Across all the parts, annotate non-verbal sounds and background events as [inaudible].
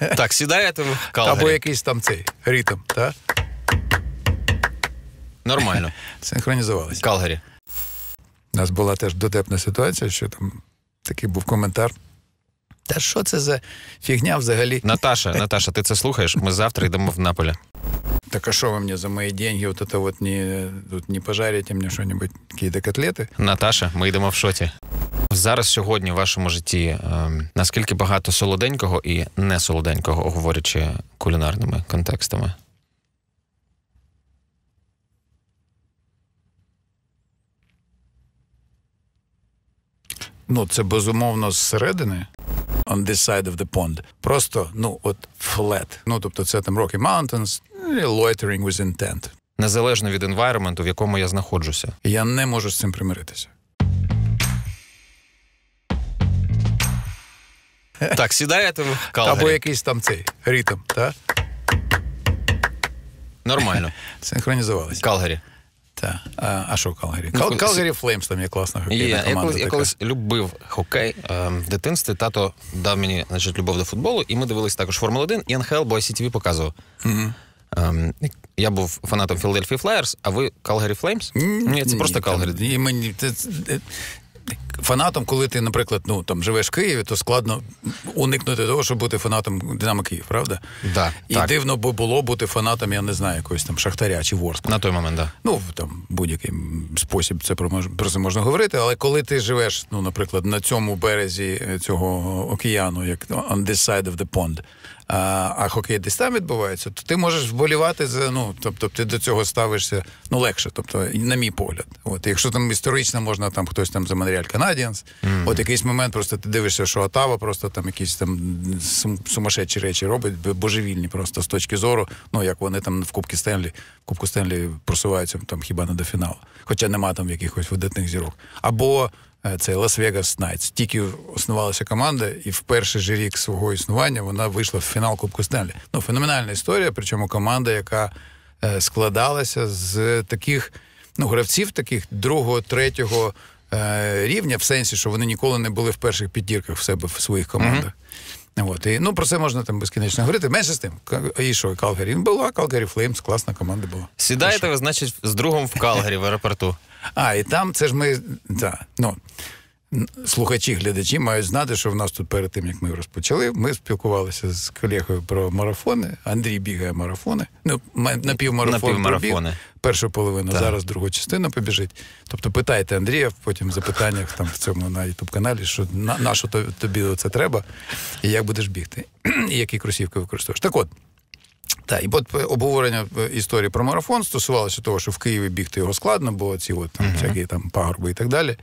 [laughs] Так, сідає там калгарі. Або якийсь там цей ритм, так? Нормально. [laughs] Синхронізувалися. Калгарі. У нас була теж дотепна ситуація, що там такий був коментар. Та що це за фігня взагалі? Наташа, Наташа, ти це слухаєш? Ми завтра йдемо в наполя так а что вы мне за мои деньги вот это вот не, тут не пожарите мне что-нибудь, какие-то котлеты? Наташа, ми йдемо в шоті. Зараз сьогодні в вашому житті ем, наскільки багато солоденького і не солоденького, говорячи кулінарними контекстами? ну це безумовно зсередини. On this side of the pond. Просто, ну, от flat. Ну, тобто, це там Rocky Mountains, loitering with intent. Незалежно від environment, в якому я знаходжуся. Я не можу з цим примиритися. Так, сідаєте в Калгарі. Або якийсь там цей ритм, так? Нормально. [laughs] Синхронізувалися. Калгарі. Та, а, а що Калгарі? Ну, Кал, Калгарі Флеймс там є класна хокейна є, команда. Я колись, я колись любив хокей е, в дитинстві. Тато дав мені значить, любов до футболу, і ми дивилися також Формулу 1 і НХЛ, бо ICTV показував. Угу. Е, я був фанатом Філадельфії Флайерс, а ви Калгарі Флеймс? Ні, це просто Калгарі фанатом, коли ти, наприклад, ну там живеш в Києві, то складно уникнути того, щоб бути фанатом Динамо Київ, правда? Да, І так. дивно би було бути фанатом, я не знаю, якогось там Шахтаря чи Ворскла. На той момент, да. Ну там будь-який спосіб це про, про це можна говорити. Але коли ти живеш, ну, наприклад, на цьому березі е, цього океану, як on this side of the pond, а а хокей десь там відбувається, то ти можеш вболівати за ну, тобто ти до цього ставишся ну легше, тобто, на мій погляд. От якщо там історично можна там хтось там за Монреаль Канадіанс, mm-hmm. от якийсь момент, просто ти дивишся, що Атава просто там якісь там сумасшедші речі робить, божевільні просто з точки зору, ну як вони там в Кубці Стенлі, в Кубку Стенлі просуваються там хіба не до фіналу, хоча нема там якихось видатних зірок. Або Е, це Лас-Вегас Найтс. Тільки основалася команда, і в перший же рік свого існування вона вийшла в фінал Кубку Стенлі. Ну, феноменальна історія. Причому команда, яка е, складалася з таких ну, гравців, таких другого, третього е, рівня, в сенсі, що вони ніколи не були в перших підірках в себе в своїх командах. Mm-hmm. От, і, Ну про це можна там безкінечно говорити. Менше з тим, і що, Калгарі була, Калгарі Флеймс, класна команда була. Сідаєте ви, значить, з другом в Калгарі в аеропорту. А, і там це ж ми. Да, ну слухачі, глядачі мають знати, що в нас тут перед тим, як ми розпочали, ми спілкувалися з колегою про марафони. Андрій бігає марафони. Ну, напівмарафон. Пробіг. Першу половину, так. зараз друга частина побіжить. Тобто питайте Андрія потім в запитаннях там в цьому на ютуб-каналі, що на, на що тобі це треба, і як будеш бігти, і які кросівки використовуєш. Так от. Так, і от обговорення е, історії про марафон стосувалося того, що в Києві бігти його складно, бо ці от там uh-huh. всякі там пагорби і так далі.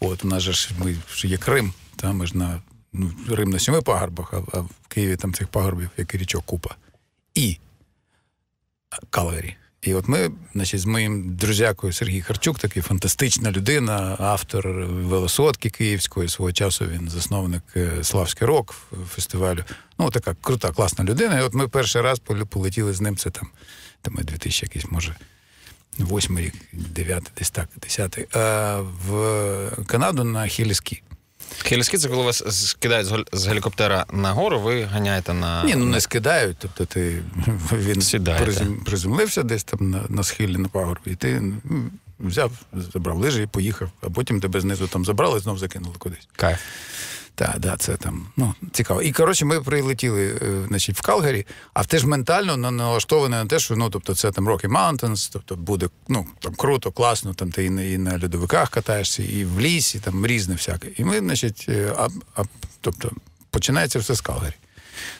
От у нас же ж ми ж є Крим, та ми ж на ну, Рим на сьоми пагорбах, а, а в Києві там цих пагорбів, як і річок купа. І Калері. І от ми, значить, з моїм друзякою Сергій Харчук, такий фантастична людина, автор велосотки Київської, свого часу він засновник е, Славський рок фестивалю. Ну, така крута, класна людина. І от ми перший раз полетіли з ним. Це там, там 2000 е, якийсь, може. Восьмий рік, дев'ятий, десь так, десятий. Е, в Канаду на хіліскі. Хіліскі це коли вас скидають з гелікоптера на гору, ви ганяєте на. Ні, ну не скидають. Тобто ти [laughs] він Сідаєте. приземлився десь там на на схилі на пагорбі, і ти взяв, забрав лижі і поїхав, а потім тебе знизу там забрали і знов закинули кудись. Кайф. Так, да, це там ну, цікаво. І коротше, ми прилетіли е, значить, в Калгарі, а те ж ментально налаштоване на те, що ну, тобто, це там Rocky Mountains, тобто буде ну, там, круто, класно, там ти і на, і на льодовиках катаєшся, і в лісі, там різне всяке. І ми, значить, е, а, а, тобто, починається все з Калгарі.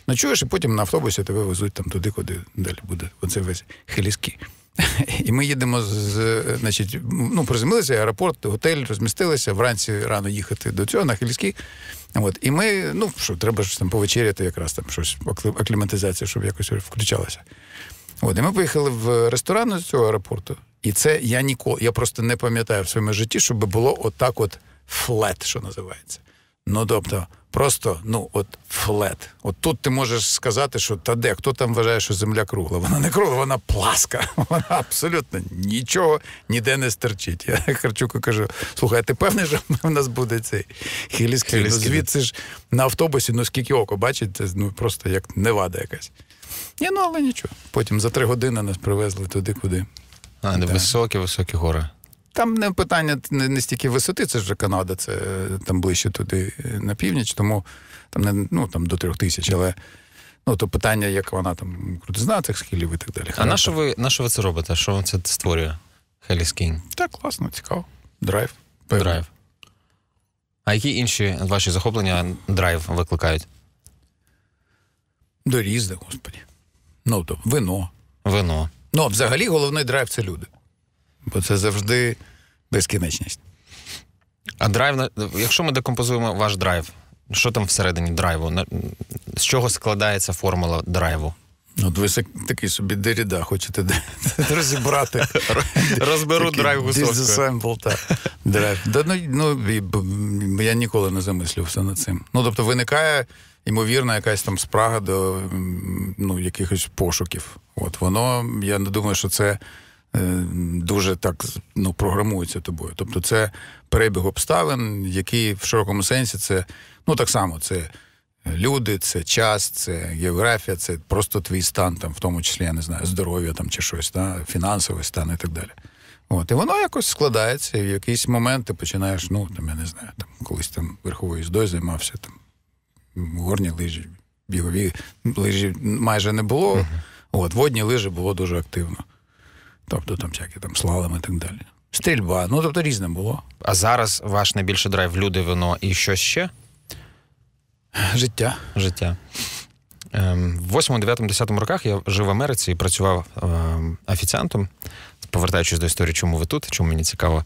Ночуєш, і потім на автобусі тебе везуть там туди, куди далі буде. Оце весь Хеліскі. [laughs] І ми їдемо з, значить, ну, приземлилися, аеропорт, готель розмістилися, вранці рано їхати до цього на Хеліскі. От. І ми, ну, що треба ж там повечеряти, якраз там щось, акліматизація, щоб якось включалося. От, І ми поїхали в ресторан з цього аеропорту. І це я ніколи, я просто не пам'ятаю в своєму житті, щоб було отак от флет, що називається. Ну тобто, просто ну от флет. От тут ти можеш сказати, що та де хто там вважає, що земля кругла? Вона не кругла, вона пласка. [laughs] Вона абсолютно нічого ніде не стерчить. Я Харчуку кажу: слухай, ти певний, що в нас буде цей хіліскій? Ну, звідси ж на автобусі, ну скільки око бачить, ну просто як невада якась. Ні, ну але нічого. Потім за три години нас привезли туди, куди. А, де високі, високі гори. Там не питання не стільки висоти, це ж Канада, це е, там ближче туди е, на північ, тому там не ну там до трьох тисяч, але ну то питання, як вона там крутизна цих схилів і так далі. А на що ви на що ви це робите? Що це створює? Скін? Так, класно, цікаво. Драйв. Певно. Драйв. А які інші ваші захоплення драйв викликають? Дорізне, господі. Ну, то вино. Вино. Ну, взагалі, головний драйв це люди бо це завжди безкінечність. А драйв, якщо ми декомпозуємо ваш драйв, що там всередині драйву? З чого складається формула драйву? Ну, от ви такий собі деріда хочете [laughs] розібрати. [laughs] Розберу драйв гусовського. Драйв. Да, ну, ну, Я ніколи не замислювався над цим. Ну, тобто, виникає, ймовірно, якась там спрага до ну, якихось пошуків. От воно, я не думаю, що це Е, дуже так ну, програмуються тобою. Тобто це перебіг обставин, який в широкому сенсі це ну так само це люди, це час, це географія, це просто твій стан, там, в тому числі, я не знаю, здоров'я там чи щось, да? фінансовий стан і так далі. От, І воно якось складається, і в якийсь момент ти починаєш, ну, там, я не знаю, там, колись там верховою їздою займався, там, горні лижі, бігові лижі майже не було. Uh-huh. От, Водні лижі було дуже активно. Тобто там всякі там слалом і так далі. Стрільба, ну тобто різне було. А зараз ваш найбільший драйв люди, вино і що ще? Життя. Життя. Ем, в 8, 9, 10 роках я жив в Америці і працював ем, офіціантом. Повертаючись до історії, чому ви тут, чому мені цікаво.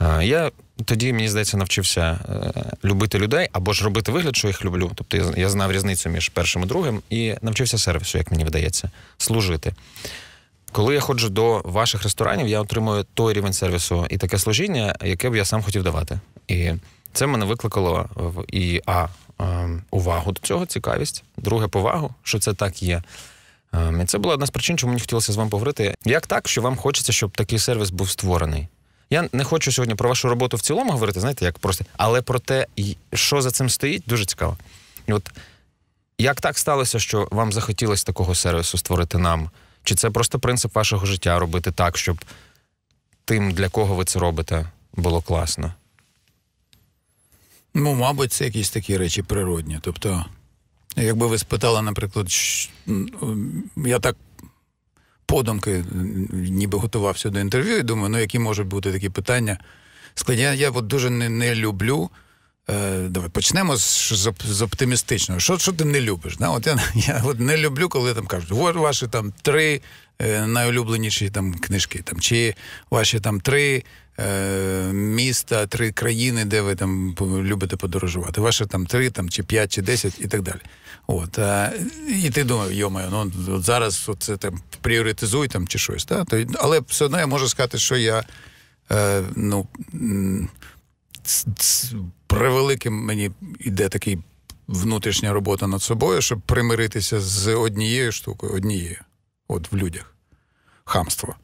Е, я тоді, мені здається, навчився е, любити людей або ж робити вигляд, що їх люблю. Тобто я знав різницю між першим і другим і навчився сервісу, як мені видається, служити. Коли я ходжу до ваших ресторанів, я отримую той рівень сервісу і таке служіння, яке б я сам хотів давати. І це мене викликало і а ем, увагу до цього, цікавість. Друге, повагу, що це так є. Ем, і Це була одна з причин, чому мені хотілося з вами поговорити. Як так, що вам хочеться, щоб такий сервіс був створений? Я не хочу сьогодні про вашу роботу в цілому говорити, знаєте, як просто, але про те, що за цим стоїть, дуже цікаво. І от як так сталося, що вам захотілося такого сервісу створити нам? Чи це просто принцип вашого життя робити так, щоб тим, для кого ви це робите, було класно? Ну, мабуть, це якісь такі речі природні. Тобто, якби ви спитали, наприклад, я так подумки ніби готувався до інтерв'ю і думаю, ну які можуть бути такі питання. Складні, я от дуже не, не люблю. Е, давай почнемо з з, з оптимістичного. Що що ти не любиш? Да? От Я [laughs] я от не люблю, коли там кажуть, от ваші там три е, найулюбленіші там книжки, там, чи ваші там три е, міста, три країни, де ви там любите подорожувати, ваші там три, там, чи п'ять, чи десять і так далі. От, е, І ти думав, йомаю, ну от зараз це там пріоритизуй там, чи щось. Да? Але все одно я можу сказати, що я. Е, ну превеликим мені йде такий внутрішня робота над собою, щоб примиритися з однією штукою, однією, от в людях. Хамство.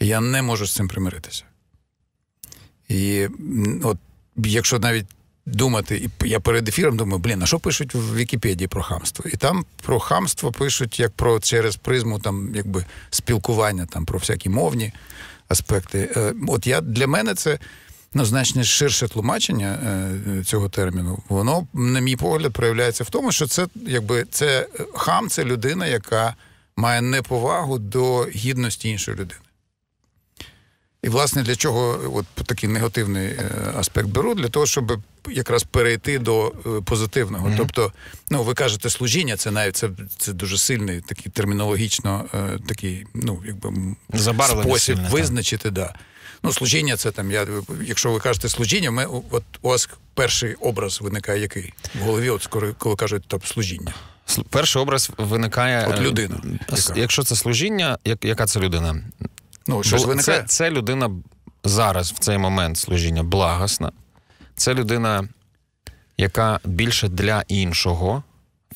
Я не можу з цим примиритися. І от якщо навіть думати, я перед ефіром думаю, блін, а що пишуть в Вікіпедії про хамство? І там про хамство пишуть як про через призму там, якби, спілкування, там, про всякі мовні аспекти. Е, от я для мене це ну, значно ширше тлумачення е, цього терміну, воно, на мій погляд, проявляється в тому, що це якби це е, хам, це людина, яка має неповагу до гідності іншої людини. І, власне, для чого от такий негативний е, аспект беру? Для того, щоб якраз перейти до позитивного. Mm-hmm. Тобто, ну ви кажете, служіння це навіть це це дуже сильний, такий термінологічно такий, ну якби спосіб сильне, визначити, так. Ну, служіння це там. Я якщо ви кажете служіння, ми от у вас перший образ виникає який в голові, от скоро коли кажуть там служіння. Перший образ виникає От е, людина. Яка? Якщо це служіння, як, яка це людина? Ну, що Бо, виникає? Це, це людина зараз, в цей момент служіння, благосна. Це людина, яка більше для іншого,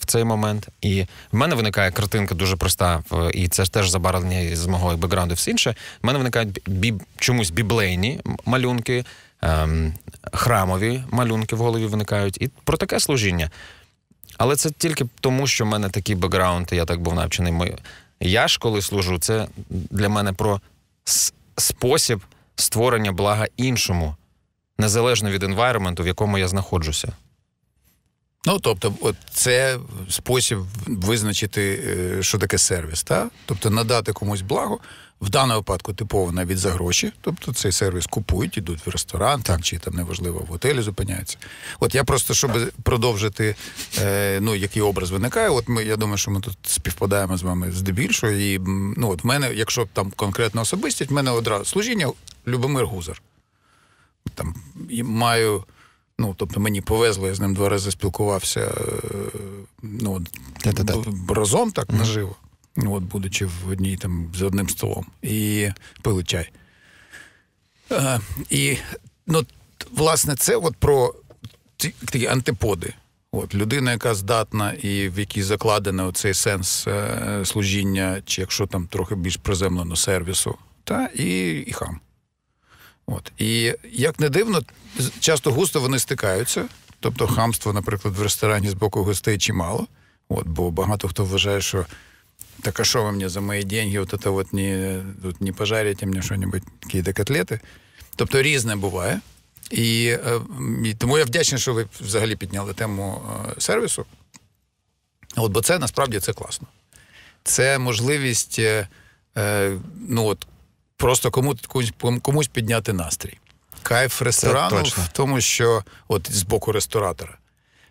в цей момент. І в мене виникає картинка дуже проста, і це ж теж забарвлення з мого бекграунду, все інше. В мене виникають бі... чомусь біблейні малюнки, ем, храмові малюнки в голові виникають. І про таке служіння. Але це тільки тому, що в мене такий бекграунд, я так був навчений. Я ж коли служу, це для мене про спосіб створення блага іншому, незалежно від енвайроменту, в якому я знаходжуся. Ну, тобто, от це спосіб визначити, е, що таке сервіс, так? тобто надати комусь благо, в даному випадку типово навіть за гроші. Тобто цей сервіс купують, ідуть в ресторан, там чи там неважливо, в готелі зупиняються. От я просто, щоб продовжити, е, ну, який образ виникає, от ми, я думаю, що ми тут співпадаємо з вами здебільшого. І ну, от в мене, якщо там конкретно особистість, в мене одразу служіння Любомир Гузар. Там маю. Ну, тобто мені повезло, я з ним два рази спілкувався е, ну, разом так mm-hmm. наживо, ну, от, будучи в одній там за одним столом, і пили чай. А, е, і ну, власне, це от про ці такі антиподи. От, Людина, яка здатна і в якій закладено цей сенс е, служіння, чи якщо там трохи більш приземлено сервісу, та і, і хам. От. І як не дивно, часто густо вони стикаються. Тобто хамство, наприклад, в ресторані з боку гостей чимало. От, Бо багато хто вважає, що так а що ви мені за мої деньги, от це от не, тут не пожарите мені щось, якісь котлети. Тобто різне буває. І, е, і тому я вдячний, що ви взагалі підняли тему е, сервісу. От, Бо це насправді це класно. Це можливість. Е, ну от просто кому комусь підняти настрій. Кайф ресторану в тому, що от з боку ресторатора.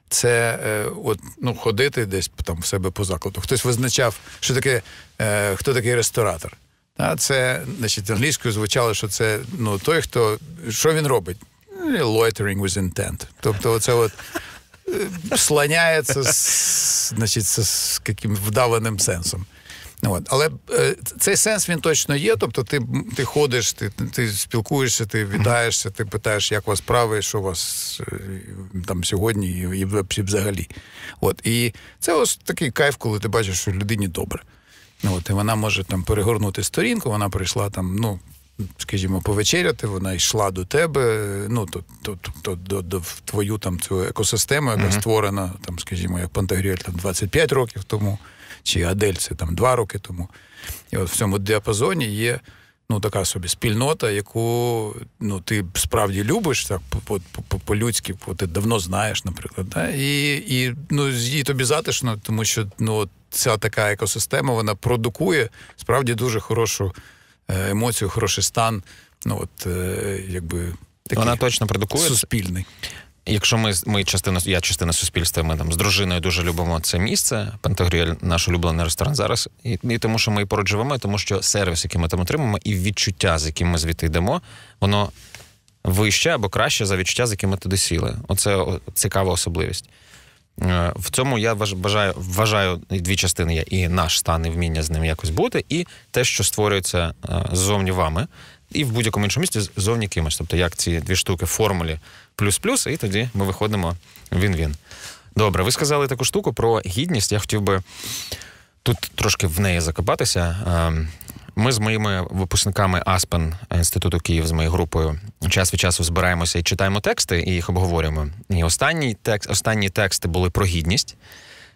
Це е, от, ну, ходити десь там в себе по закладу. Хтось визначав, що таке, е, хто такий ресторатор. А це, значить, англійською звучало, що це ну, той, хто що він робить? Е, loitering with intent. Тобто, оце от е, слоняється з, значить, з яким вдаваним сенсом. От. Але е, цей сенс він точно є. Тобто, ти ти ходиш, ти ти спілкуєшся, ти вітаєшся, ти питаєш, як у вас справи, що у вас е, там сьогодні, і і взагалі. От. І це ось такий кайф, коли ти бачиш, що людині добре. От. І вона може там перегорнути сторінку, вона прийшла там, ну. Скажімо, повечеряти, вона йшла до тебе, ну то то, то, до, до в твою там цю екосистему, яка mm-hmm. створена, там, скажімо, як Пантагріель 25 років тому чи Адельці там два роки тому. І от в цьому діапазоні є ну, така собі спільнота, яку ну, ти справді любиш так по-людськи, по ти давно знаєш, наприклад. Да? І і, ну, і тобі затишно, тому що ну, ця така екосистема вона продукує справді дуже хорошу е, емоцію, хороший стан. Ну, от, е, якби, такий Вона точно продукує суспільний. Якщо ми ми частина, я частина суспільства, ми там з дружиною дуже любимо це місце. Пантагріель наш улюблений ресторан зараз. І, і тому, що ми і поруч живемо, і тому що сервіс, який ми там отримуємо, і відчуття, з яким ми звідти йдемо, воно вище або краще за відчуття, з яким ми туди сіли. Оце цікава особливість. Е, в цьому я вважаю, вважаю дві частини є і наш стан і вміння з ним якось бути, і те, що створюється е, ззовні вами, і в будь-якому іншому місті зовні кимось. Тобто, як ці дві штуки в формулі плюс-плюс, і тоді ми виходимо він-він. Добре, ви сказали таку штуку про гідність. Я хотів би тут трошки в неї закопатися. Ем, ми з моїми випускниками Аспен інституту Київ з моєю групою час від часу збираємося і читаємо тексти і їх обговорюємо. І останні текст, останні тексти були про гідність.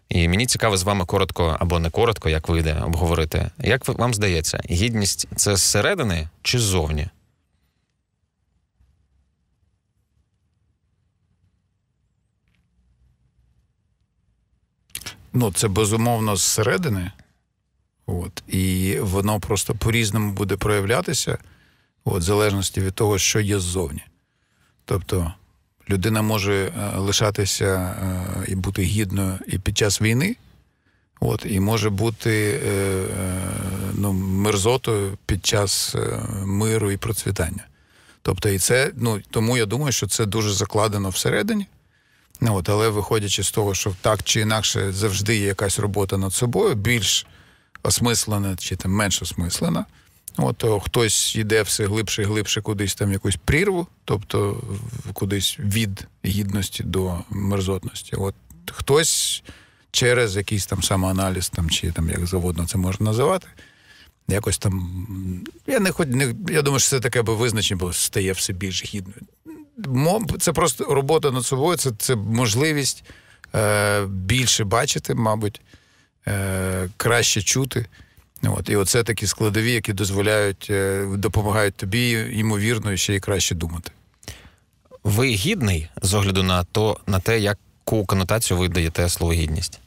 І мені цікаво з вами коротко або не коротко, як вийде обговорити. Як вам здається, гідність це зсередини чи ззовні? Ну, це безумовно зсередини. От. І воно просто по-різному буде проявлятися, от, в залежності від того, що є ззовні. Тобто, людина може е, лишатися е, і бути гідною і під час війни, от, і може бути е, ну, мерзотою під час миру і процвітання. Тобто, і це, ну тому я думаю, що це дуже закладено всередині. Ну, от, Але виходячи з того, що так чи інакше завжди є якась робота над собою, більш осмислена чи там менш осмислена. От е, хтось йде все глибше і глибше кудись там якусь прірву, тобто кудись від гідності до мерзотності. От хтось через якийсь там самоаналіз, там чи там як заводно це можна називати. Якось там. Я не хоч не я думаю, що це таке би визначення, бо стає все більш гідною. Це просто робота над собою, це це можливість е, більше бачити, мабуть, е, краще чути. От і оце такі складові, які дозволяють е, допомагають тобі, ймовірно, ще й краще думати. Ви гідний з огляду на то на те, яку конотацію ви даєте слово гідність?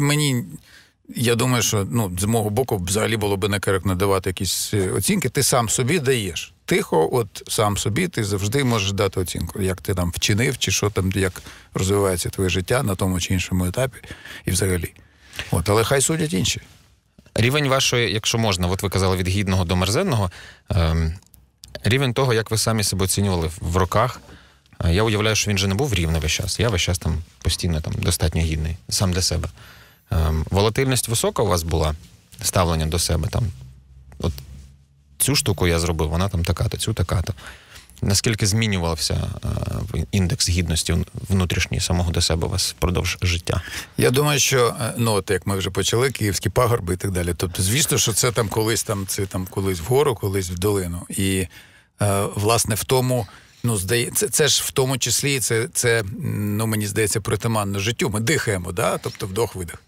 Мені я думаю, що ну з мого боку взагалі було б некоректно надавати якісь е, оцінки. Ти сам собі даєш. Тихо, от сам собі, ти завжди можеш дати оцінку, як ти там вчинив, чи що там, як розвивається твоє життя на тому чи іншому етапі, і взагалі. От, але хай судять інші. Рівень вашої, якщо можна, от ви казали від гідного до мерзенного, ем, рівень того, як ви самі себе оцінювали в роках. Е, я уявляю, що він же не був рівний весь час. Я весь час там постійно там, достатньо гідний, сам для себе. Ем, волатильність висока у вас була, ставлення до себе там. От Цю штуку я зробив, вона там така-то, цю така-то. Наскільки змінювався е, індекс гідності внутрішньої самого до себе вас впродовж життя? Я думаю, що е, ну от як ми вже почали, київські пагорби і так далі. Тобто, звісно, що це там колись там це там колись вгору, колись в долину. І е, власне в тому. Ну, здається, це ж в тому числі це це ну мені здається притаманно життю. Ми дихаємо, да, тобто вдох-видих.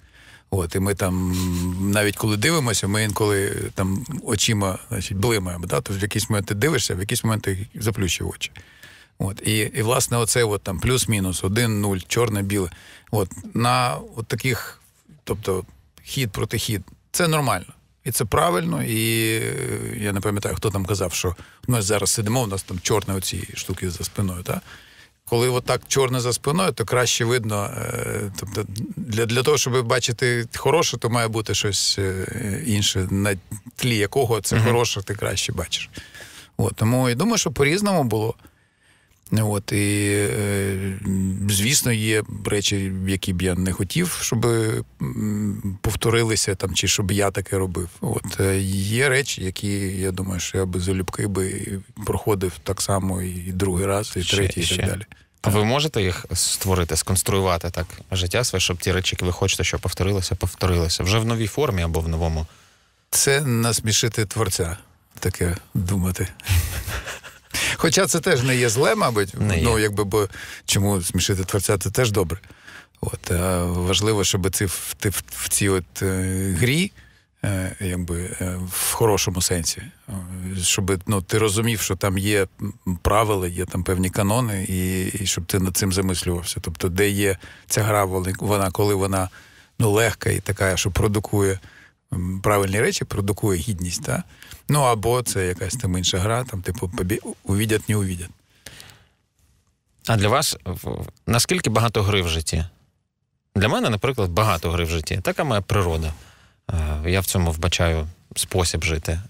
От, І ми там, навіть коли дивимося, ми інколи там очима значить, блимаємо. Да? Тож в якийсь момент ти дивишся, в якийсь момент ти заплющив очі. От, І, і власне, оце от там плюс-мінус, один-нуль, чорне-біле. От, На от таких, тобто хід проти хід, це нормально. І це правильно, і е, я не пам'ятаю, хто там казав, що ми зараз сидимо, у нас там чорні оці штуки за спиною. так? коли отак чорне за спиною, то краще видно. Е, тобто, для для того, щоб бачити хороше, то має бути щось е, інше, на тлі якого це mm-hmm. хороше, ти краще бачиш. От, Тому я думаю, що по-різному було. От, І, е, звісно, є речі, які б я не хотів, щоб повторилися там, чи щоб я таке робив. От, Є речі, які я думаю, що я би залюбки би проходив так само і другий раз, і ще, третій, і ще. так далі. А ви можете їх створити, сконструювати так життя своє, щоб ті речі, які ви хочете, щоб повторилися, повторилися вже в новій формі або в новому? Це насмішити творця, таке думати. Хоча це теж не є зле, мабуть, не ну, є. ну якби бо чому смішити творця, це теж добре. От а Важливо, щоб ти в, ти в, в цій от е, грі Е, якби е, в хорошому сенсі, е, щоб ну, ти розумів, що там є правила, є там певні канони, і і щоб ти над цим замислювався. Тобто, де є ця гра, вона коли вона ну, легка і така, що продукує правильні речі, продукує гідність. Та? Ну або це якась там інша гра, там, типу, увідять, не увідять. А для вас наскільки багато гри в житті? Для мене, наприклад, багато гри в житті. Така моя природа. Е, я в цьому вбачаю спосіб жити.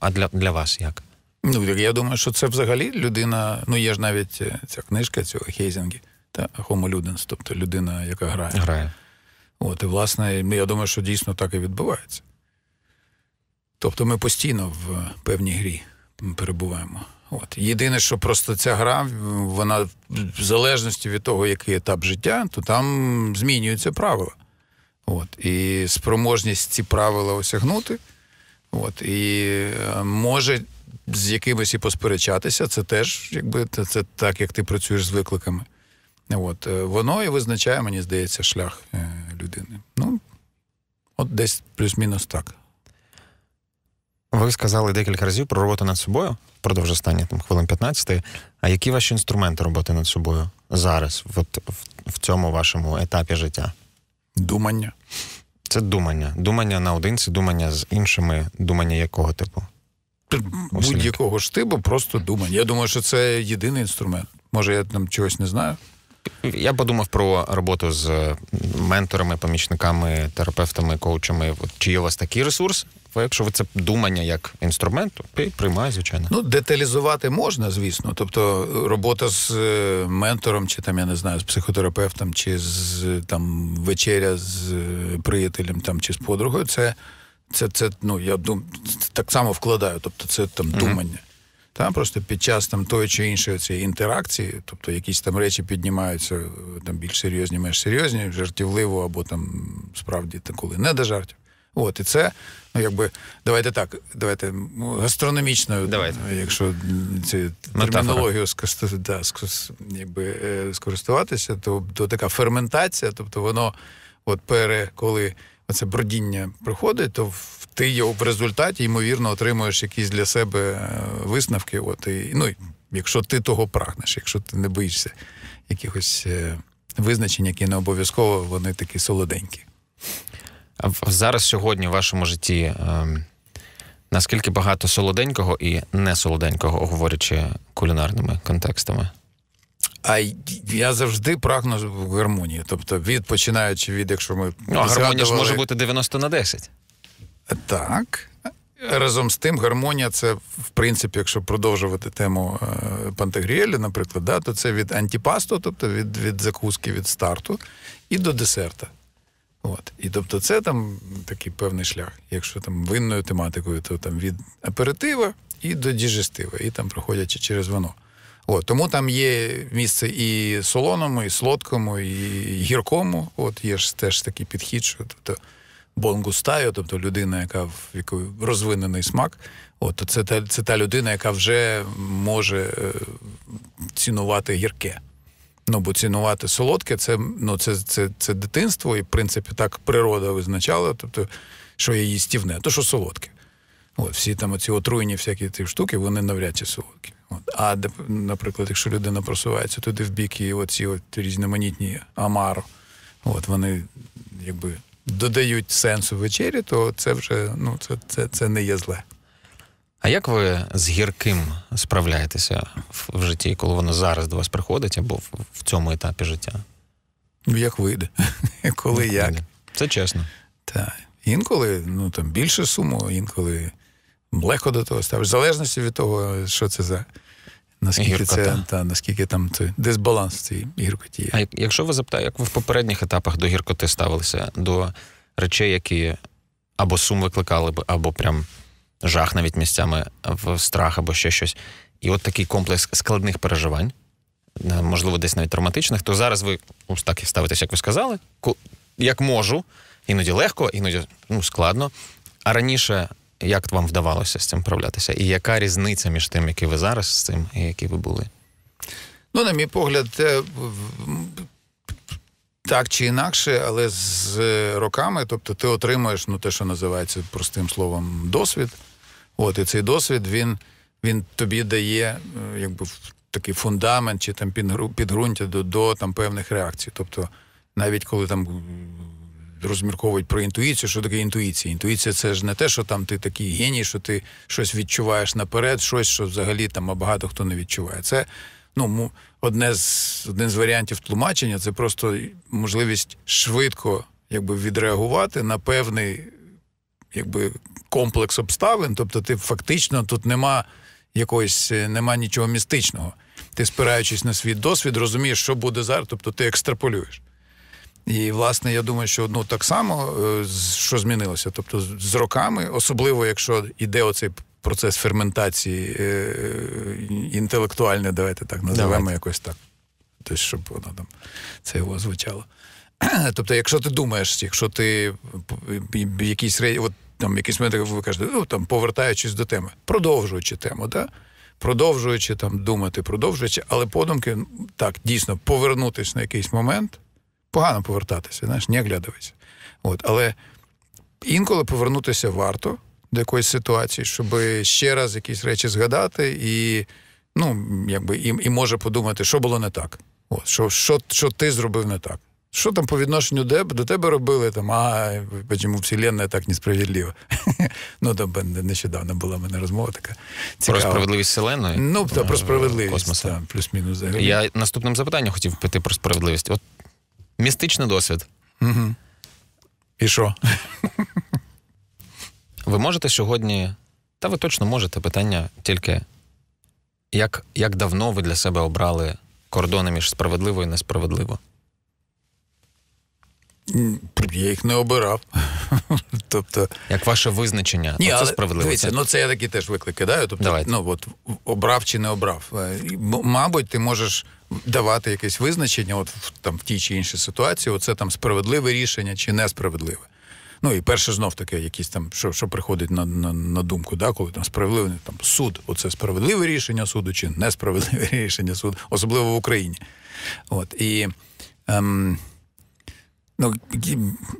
А для для вас як? Ну я думаю, що це взагалі людина. Ну є ж навіть е, ця книжка цього Хейзінгі та Homo Ludens, тобто людина, яка грає. Грає. От, і власне, ну, я думаю, що дійсно так і відбувається. Тобто ми постійно в е, певній грі перебуваємо. От. Єдине, що просто ця гра, вона в залежності від того, який етап життя, то там змінюються правила. От, І спроможність ці правила осягнути. От, І е, може з якимось і посперечатися, це теж якби це, це так, як ти працюєш з викликами. От, е, Воно і визначає, мені здається, шлях е, людини. Ну, от десь плюс-мінус так. Ви сказали декілька разів про роботу над собою впродовж останніх там, хвилин 15. А які ваші інструменти роботи над собою зараз, от в, в цьому вашому етапі життя? Думання. Це думання. Думання наодинці, думання з іншими, думання якого типу? Будь-якого ж типу, просто думання. Я думаю, що це єдиний інструмент. Може, я там чогось не знаю. Я подумав про роботу з менторами, помічниками, терапевтами, коучами. Чи є у вас такий ресурс, мистецтво. Якщо це думання як інструмент, то приймає, звичайно. Ну, деталізувати можна, звісно. Тобто робота з е, ментором, чи там я не знаю, з психотерапевтом, чи з там вечеря з е, приятелем там чи з подругою, це це, це ну я дум так само вкладаю. Тобто, це там mm-hmm. думання. Там просто під час там тої чи іншої цієї інтеракції, тобто якісь там речі піднімаються там більш серйозні, менш серйозні, жартівливо або там справді коли не до жартів. От і це, ну якби давайте так, давайте гастрономічною, якщо цю термінологію да, якби, е, скористуватися, то, то така ферментація, тобто воно от пере, коли це бродіння приходить, то ти його в результаті ймовірно отримуєш якісь для себе е, висновки. От і ну, якщо ти того прагнеш, якщо ти не боїшся якихось е, визначень, які не обов'язково вони такі солоденькі зараз сьогодні в вашому житті ем, наскільки багато солоденького і несолоденького, говорячи кулінарними контекстами? А я завжди прагну гармонії. Тобто, від починаючи від, якщо ми ну, а гармонія ж може бути 90 на 10. Так. Разом з тим, гармонія це, в принципі, якщо продовжувати тему е, Пантегріелі, наприклад, да, то це від антіпасту, тобто від від закуски від старту, і до десерта. От. І тобто це там такий певний шлях. Якщо там винною тематикою, то там від аперитива і до діжестива, і там проходячи через вино. От. Тому там є місце і солоному, і солодкому, і гіркому. От Є ж теж такий підхід, що тобто бонгустаю, тобто людина, яка в якої розвинений смак, от, то це та, це та людина, яка вже може е, цінувати гірке. Ну, бо цінувати солодке це ну, це, це, це дитинство, і в принципі так природа визначала, тобто, що є їстівне, то що солодке. От, Всі там оці отруєні всякі ці штуки, вони навряд чи солодкі. От. А, наприклад, якщо людина просувається туди в бік і оці от різноманітні амаро, от вони якби додають сенсу вечері, то це вже ну, це, це, це не є зле. А як ви з гірким справляєтеся в житті, коли воно зараз до вас приходить або в цьому етапі життя? Ну, як вийде, [laughs] коли як. як. Це чесно. Так. Інколи ну, там, більше суму, інколи легко до того ставиш. В залежності від того, що це за. Наскільки Гіркота. це та наскільки там це дисбаланс в цій гіркоті є. А якщо ви запитаєте, як ви в попередніх етапах до гіркоти ставилися, до речей, які або сум викликали б, або прям жах навіть місцями е, в страх або ще щось. І от такий комплекс складних переживань, е, можливо, десь навіть травматичних, то зараз ви ось ну, так і ставитесь, як ви сказали, як можу, іноді легко, іноді ну, складно. А раніше як вам вдавалося з цим вправлятися? І яка різниця між тим, який ви зараз з цим, і які ви були? Ну, на мій погляд, е, так чи інакше, але з роками, тобто, ти отримуєш ну, те, що називається простим словом, досвід. От і цей досвід він він тобі дає е, якби такий фундамент чи там підґрунтя до до там певних реакцій. Тобто, навіть коли там е, розмірковують про інтуїцію, що таке інтуїція? Інтуїція це ж не те, що там ти такий геній, що ти щось відчуваєш наперед, щось, що взагалі там багато хто не відчуває. Це ну, одне з один з варіантів тлумачення це просто можливість швидко якби, відреагувати на певний якби, комплекс обставин, тобто ти фактично тут нема якоїсь, е, нема нічого містичного. Ти, спираючись на свій досвід, розумієш, що буде зараз, тобто ти екстраполюєш. І, власне, я думаю, що ну, так само, е, що змінилося. Тобто, з роками, особливо, якщо йде оцей процес ферментації е, інтелектуальний, давайте так називемо давайте. якось так. Тобто, щоб воно там це його звучало. [clears throat] Тобто, якщо ти думаєш, якщо ти якісь от там якийсь момент, ви кажете, ну, там, повертаючись до теми, продовжуючи тему, да? продовжуючи там думати, продовжуючи, але подумки, ну, так, дійсно, повернутися на якийсь момент, погано повертатися, знаєш, не оглядуватися. От, Але інколи повернутися варто до якоїсь ситуації, щоб ще раз якісь речі згадати і ну, якби, і, і може подумати, що було не так, От, що, що, що ти зробив не так. Що там по відношенню до, до тебе робили? Там, а, чому вселенная так несправедлива? [laughs] ну, там нещодавно була в мене розмова така. Цікава. Про справедливість вселеної? Ну, та, про е, справедливість. Та, плюс-мінус. Загалі. Я наступним запитанням хотів піти про справедливість. От Містичний досвід. Угу. І що? [laughs] Ви можете сьогодні, та ви точно можете питання тільки, як як давно ви для себе обрали кордони між справедливо і несправедливо? Я їх не обирав. [laughs] тобто... Як ваше визначення, Ні, це справедливо. Дивіться, ну це я такі теж виклики кидаю. Тобто, Давайте. ну от обрав чи не обрав. Е, мабуть, ти можеш давати якесь визначення, от там в тій чи іншій ситуації, оце там справедливе рішення чи несправедливе. Ну і перше знов таке, якісь там, що що приходить на на, на думку, да, коли там справедливий там суд, оце справедливе рішення суду чи несправедливе [laughs] рішення суду, особливо в Україні. От і. Ем, Ну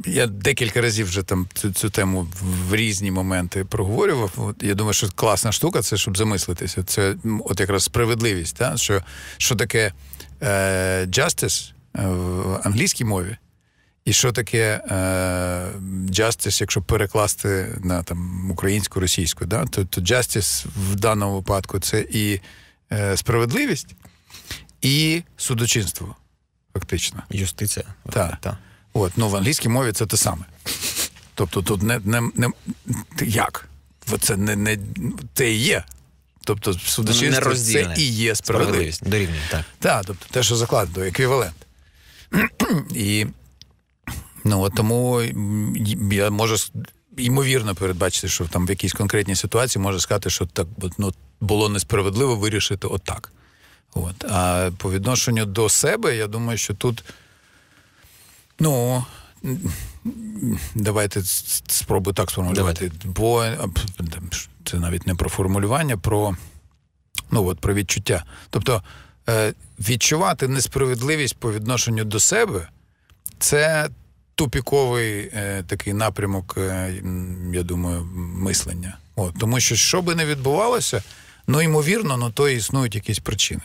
я декілька разів вже там цю цю тему в різні моменти проговорював. От, Я думаю, що класна штука, це щоб замислитися. Це от якраз справедливість, та? що що таке е, justice е, в англійській мові, і що таке е, justice, якщо перекласти на там українську, російську, да? то то justice в даному випадку це і е, справедливість, і судочинство, фактично. Юстиція. Так. Та. От, ну в англійській мові це те саме. Тобто тут не не, не як? Це не не те і є. Тобто судочинство це і є справедливість. дорівнює, так. Так, тобто те, що закладено, еквівалент. [clears throat] І ну, от тому я можу ймовірно передбачити, що там в якійсь конкретній ситуації можна сказати, що так ну, було несправедливо вирішити отак. От. А по відношенню до себе, я думаю, що тут. Ну, давайте спробую так сформулювати. Бо це навіть не про формулювання, про ну, от, про відчуття. Тобто е, відчувати несправедливість по відношенню до себе це тупіковий е, такий напрямок, е, я думаю, мислення. От, Тому що, що би не відбувалося, ну ймовірно, на то існують якісь причини.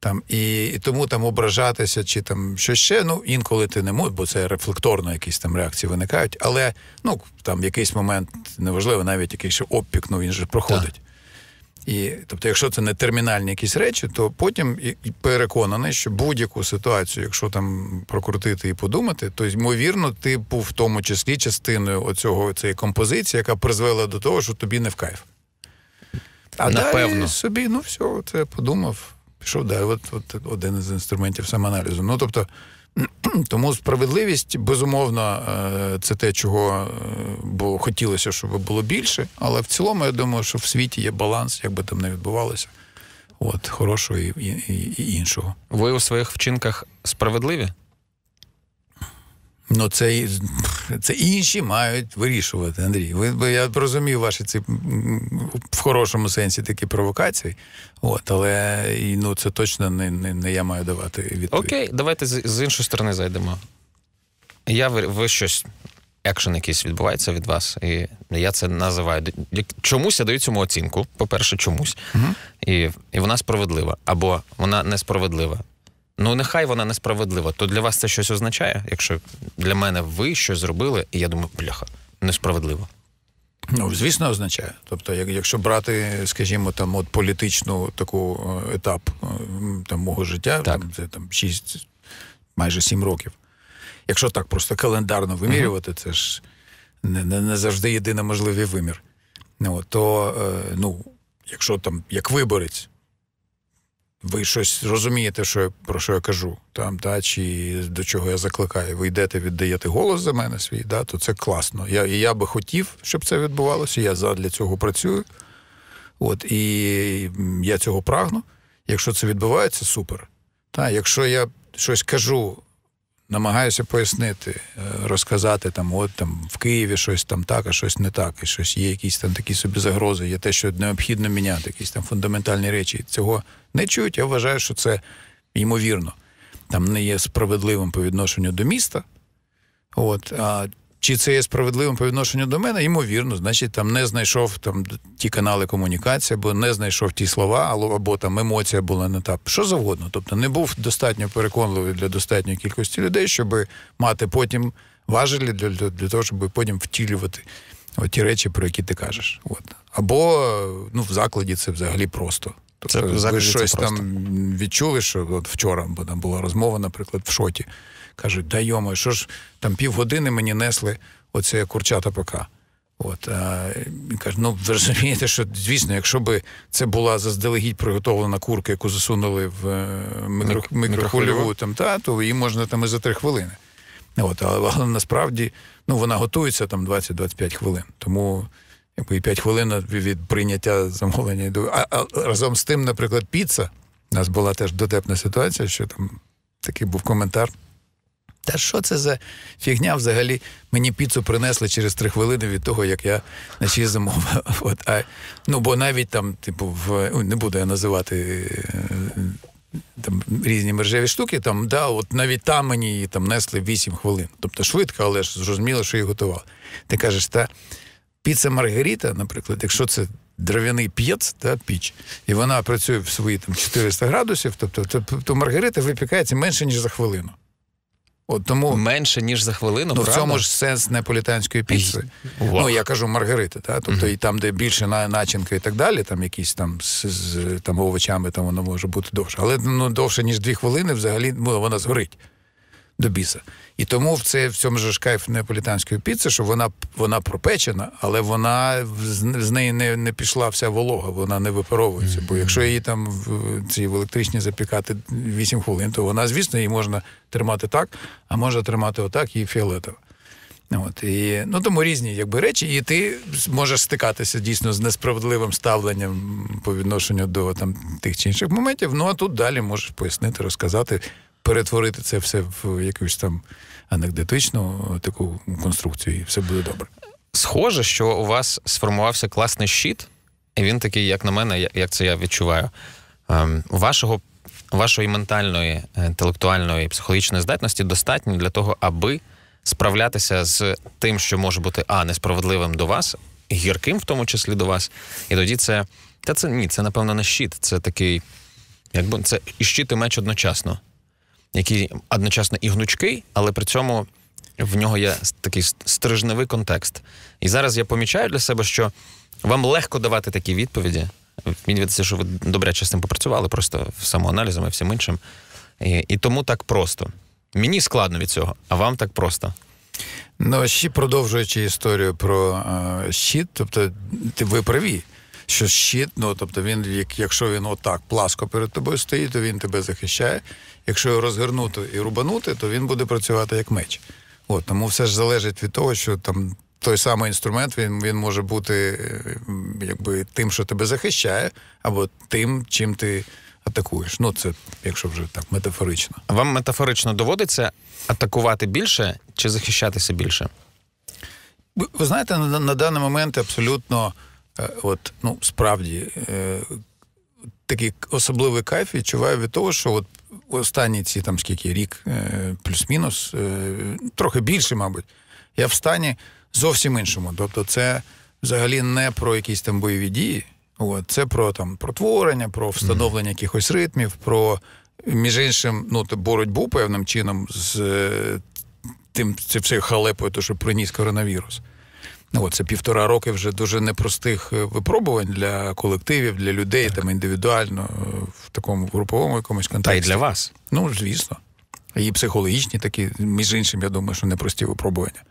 Там і, і тому там ображатися чи там що ще. Ну інколи ти не можеш, бо це рефлекторно якісь там реакції виникають. Але ну там якийсь момент неважливо, навіть якийсь опік, ну він же проходить. Так. І тобто, якщо це не термінальні якісь речі, то потім і, і переконаний, що будь-яку ситуацію, якщо там прокрутити і подумати, то ймовірно, ти типу, був в тому числі частиною оцього цієї композиції, яка призвела до того, що тобі не в кайф. А Напевно. далі собі ну все, це подумав пішов далі. От, от один із інструментів самоаналізу. Ну тобто, [clears throat] тому справедливість, безумовно, е, це те, чого е, бо хотілося, щоб було більше. Але в цілому, я думаю, що в світі є баланс, як би там не відбувалося. От, хорошого і, і, і іншого. Ви у своїх вчинках справедливі? Ну, це це інші мають вирішувати, Андрій. Ви я розумію ваші ці в хорошому сенсі такі провокації, от але ну це точно не не, не я маю давати відповідь. Окей, давайте з, з іншої сторони зайдемо. Я ви щось, екшен якийсь відбувається від вас, і я це називаю. Чомусь я даю цьому оцінку. По-перше, чомусь, угу. і, і вона справедлива або вона несправедлива. Ну нехай вона несправедлива. То для вас це щось означає? Якщо для мене ви щось зробили, і я думаю, бляха, несправедливо. Ну, звісно, означає. Тобто, якщо брати, скажімо, там от політичну таку е, етап е, там мого життя, там це там 6, майже 7 років. Якщо так просто календарно вимірювати, це ж не не, не завжди єдиний можливий вимір. Ну, То, е, ну, якщо там як виборець, ви щось розумієте, що я про що я кажу, там, та, чи до чого я закликаю. Ви йдете, віддаєте голос за мене свій, да, то це класно. Я, І я би хотів, щоб це відбувалося. Я задля цього працюю. От, І я цього прагну. Якщо це відбувається, супер. Та, Якщо я щось кажу намагаюся пояснити, е, розказати там, от там в Києві щось там так, а щось не так, і щось є якісь там такі собі загрози, є те, що необхідно міняти, якісь там фундаментальні речі. Цього не чують. Я вважаю, що це ймовірно. Там не є справедливим по відношенню до міста. От, а чи це є справедливим по відношенню до мене? Ймовірно, значить, там не знайшов там ті канали комунікації, або не знайшов ті слова, або там емоція була не та що завгодно. Тобто не був достатньо переконливий для достатньої кількості людей, щоб мати потім важелі для, для, для того, щоб потім втілювати ті речі, про які ти кажеш. От або ну в закладі це взагалі просто. Тобто це тобто, ви щось це там відчули, що от вчора бо там була розмова, наприклад, в шоті. Кажуть, да йомо, що ж там півгодини мені несли оце курчата ПК. От, а, Він каже, ну ви розумієте, що звісно, якщо би це була заздалегідь приготовлена курка, яку засунули в е, мікро, мікрохвильову, там, та, то її можна там і за три хвилини. От, Але, але насправді ну, вона готується там 20-25 хвилин. Тому якби і 5 хвилин від прийняття замовлення А, а разом з тим, наприклад, піца. У нас була теж дотепна ситуація, що там такий був коментар. Та що це за фігня? Взагалі мені піцу принесли через три хвилини від того, як я на наче замовив. [laughs] От, а, Ну, бо навіть там, типу, в ну, не буду я називати е, там різні мережеві штуки, там, да, от навіть там мені її там несли 8 хвилин. Тобто швидко, але ж зрозуміло, що її готували. Ти кажеш, та піца Маргаріта, наприклад, якщо це дров'яний п'єц та піч, і вона працює в свої там 400 градусів, тобто то, то Маргарита випікається менше, ніж за хвилину. От тому менше ніж за хвилину. Ну, в цьому ж сенс неаполітанської піци. Wow. Ну я кажу Маргарита, та тобто mm-hmm. і там, де більше начинка і так далі, там якісь там з, з там овочами, там воно може бути довше. Але ну довше ніж дві хвилини, взагалі ну, вона згорить до біса. І тому в це в цьому ж кайф неаполітанської піци, що вона вона пропечена, але вона з, з неї не не пішла вся волога, вона не випаровується. Бо якщо її там в ці в електричні запікати 8 хвилин, то вона, звісно, її можна тримати так, а можна тримати отак і фіолетово. От, і, ну Тому різні якби, речі, і ти можеш стикатися дійсно з несправедливим ставленням по відношенню до там, тих чи інших моментів. Ну а тут далі можеш пояснити, розказати перетворити це все в якусь там анекдотичну таку конструкцію, і все буде добре. Схоже, що у вас сформувався класний щит, і він такий, як на мене, як це я відчуваю, ем, вашого вашої ментальної, е, інтелектуальної психологічної здатності достатньо для того, аби справлятися з тим, що може бути а несправедливим до вас, гірким в тому числі до вас. І тоді це. Та це ні, це напевно не щит. Це такий, якби це і щит і меч одночасно який одночасно і гнучкий, але при цьому в нього є такий стрижневий контекст. І зараз я помічаю для себе, що вам легко давати такі відповіді. Мені видається, що ви добре з попрацювали, просто самоаналізом і всім іншим. І, і тому так просто. Мені складно від цього, а вам так просто. Ну, ще продовжуючи історію про е, щит, тобто, ти ви праві що щит, ну тобто він, якщо він отак пласко перед тобою стоїть, то він тебе захищає. Якщо його розгорнути і рубанути, то він буде працювати як меч. От, Тому все ж залежить від того, що там той самий інструмент він він може бути е, якби тим, що тебе захищає, або тим, чим ти атакуєш. Ну, це якщо вже так метафорично. А вам метафорично доводиться атакувати більше чи захищатися більше? Ви, ви знаєте, на, на даний момент абсолютно. Е, от, ну, справді, е, такий особливий кайф відчуваю від того, що от останні ці там скільки рік, е, плюс-мінус, трохи більше, мабуть, я в стані зовсім іншому. Тобто, це взагалі не про якісь там бойові дії. От, Це про там про творення, про встановлення якихось ритмів, про між іншим ну, боротьбу певним чином з тим цією халепою, то що приніс коронавірус ну це півтора роки вже дуже непростих е, випробувань для колективів, для людей, так. там індивідуально е, в такому груповому якомусь контексті. Та й для вас. Ну звісно. І психологічні такі, між іншим, я думаю, що непрості випробування.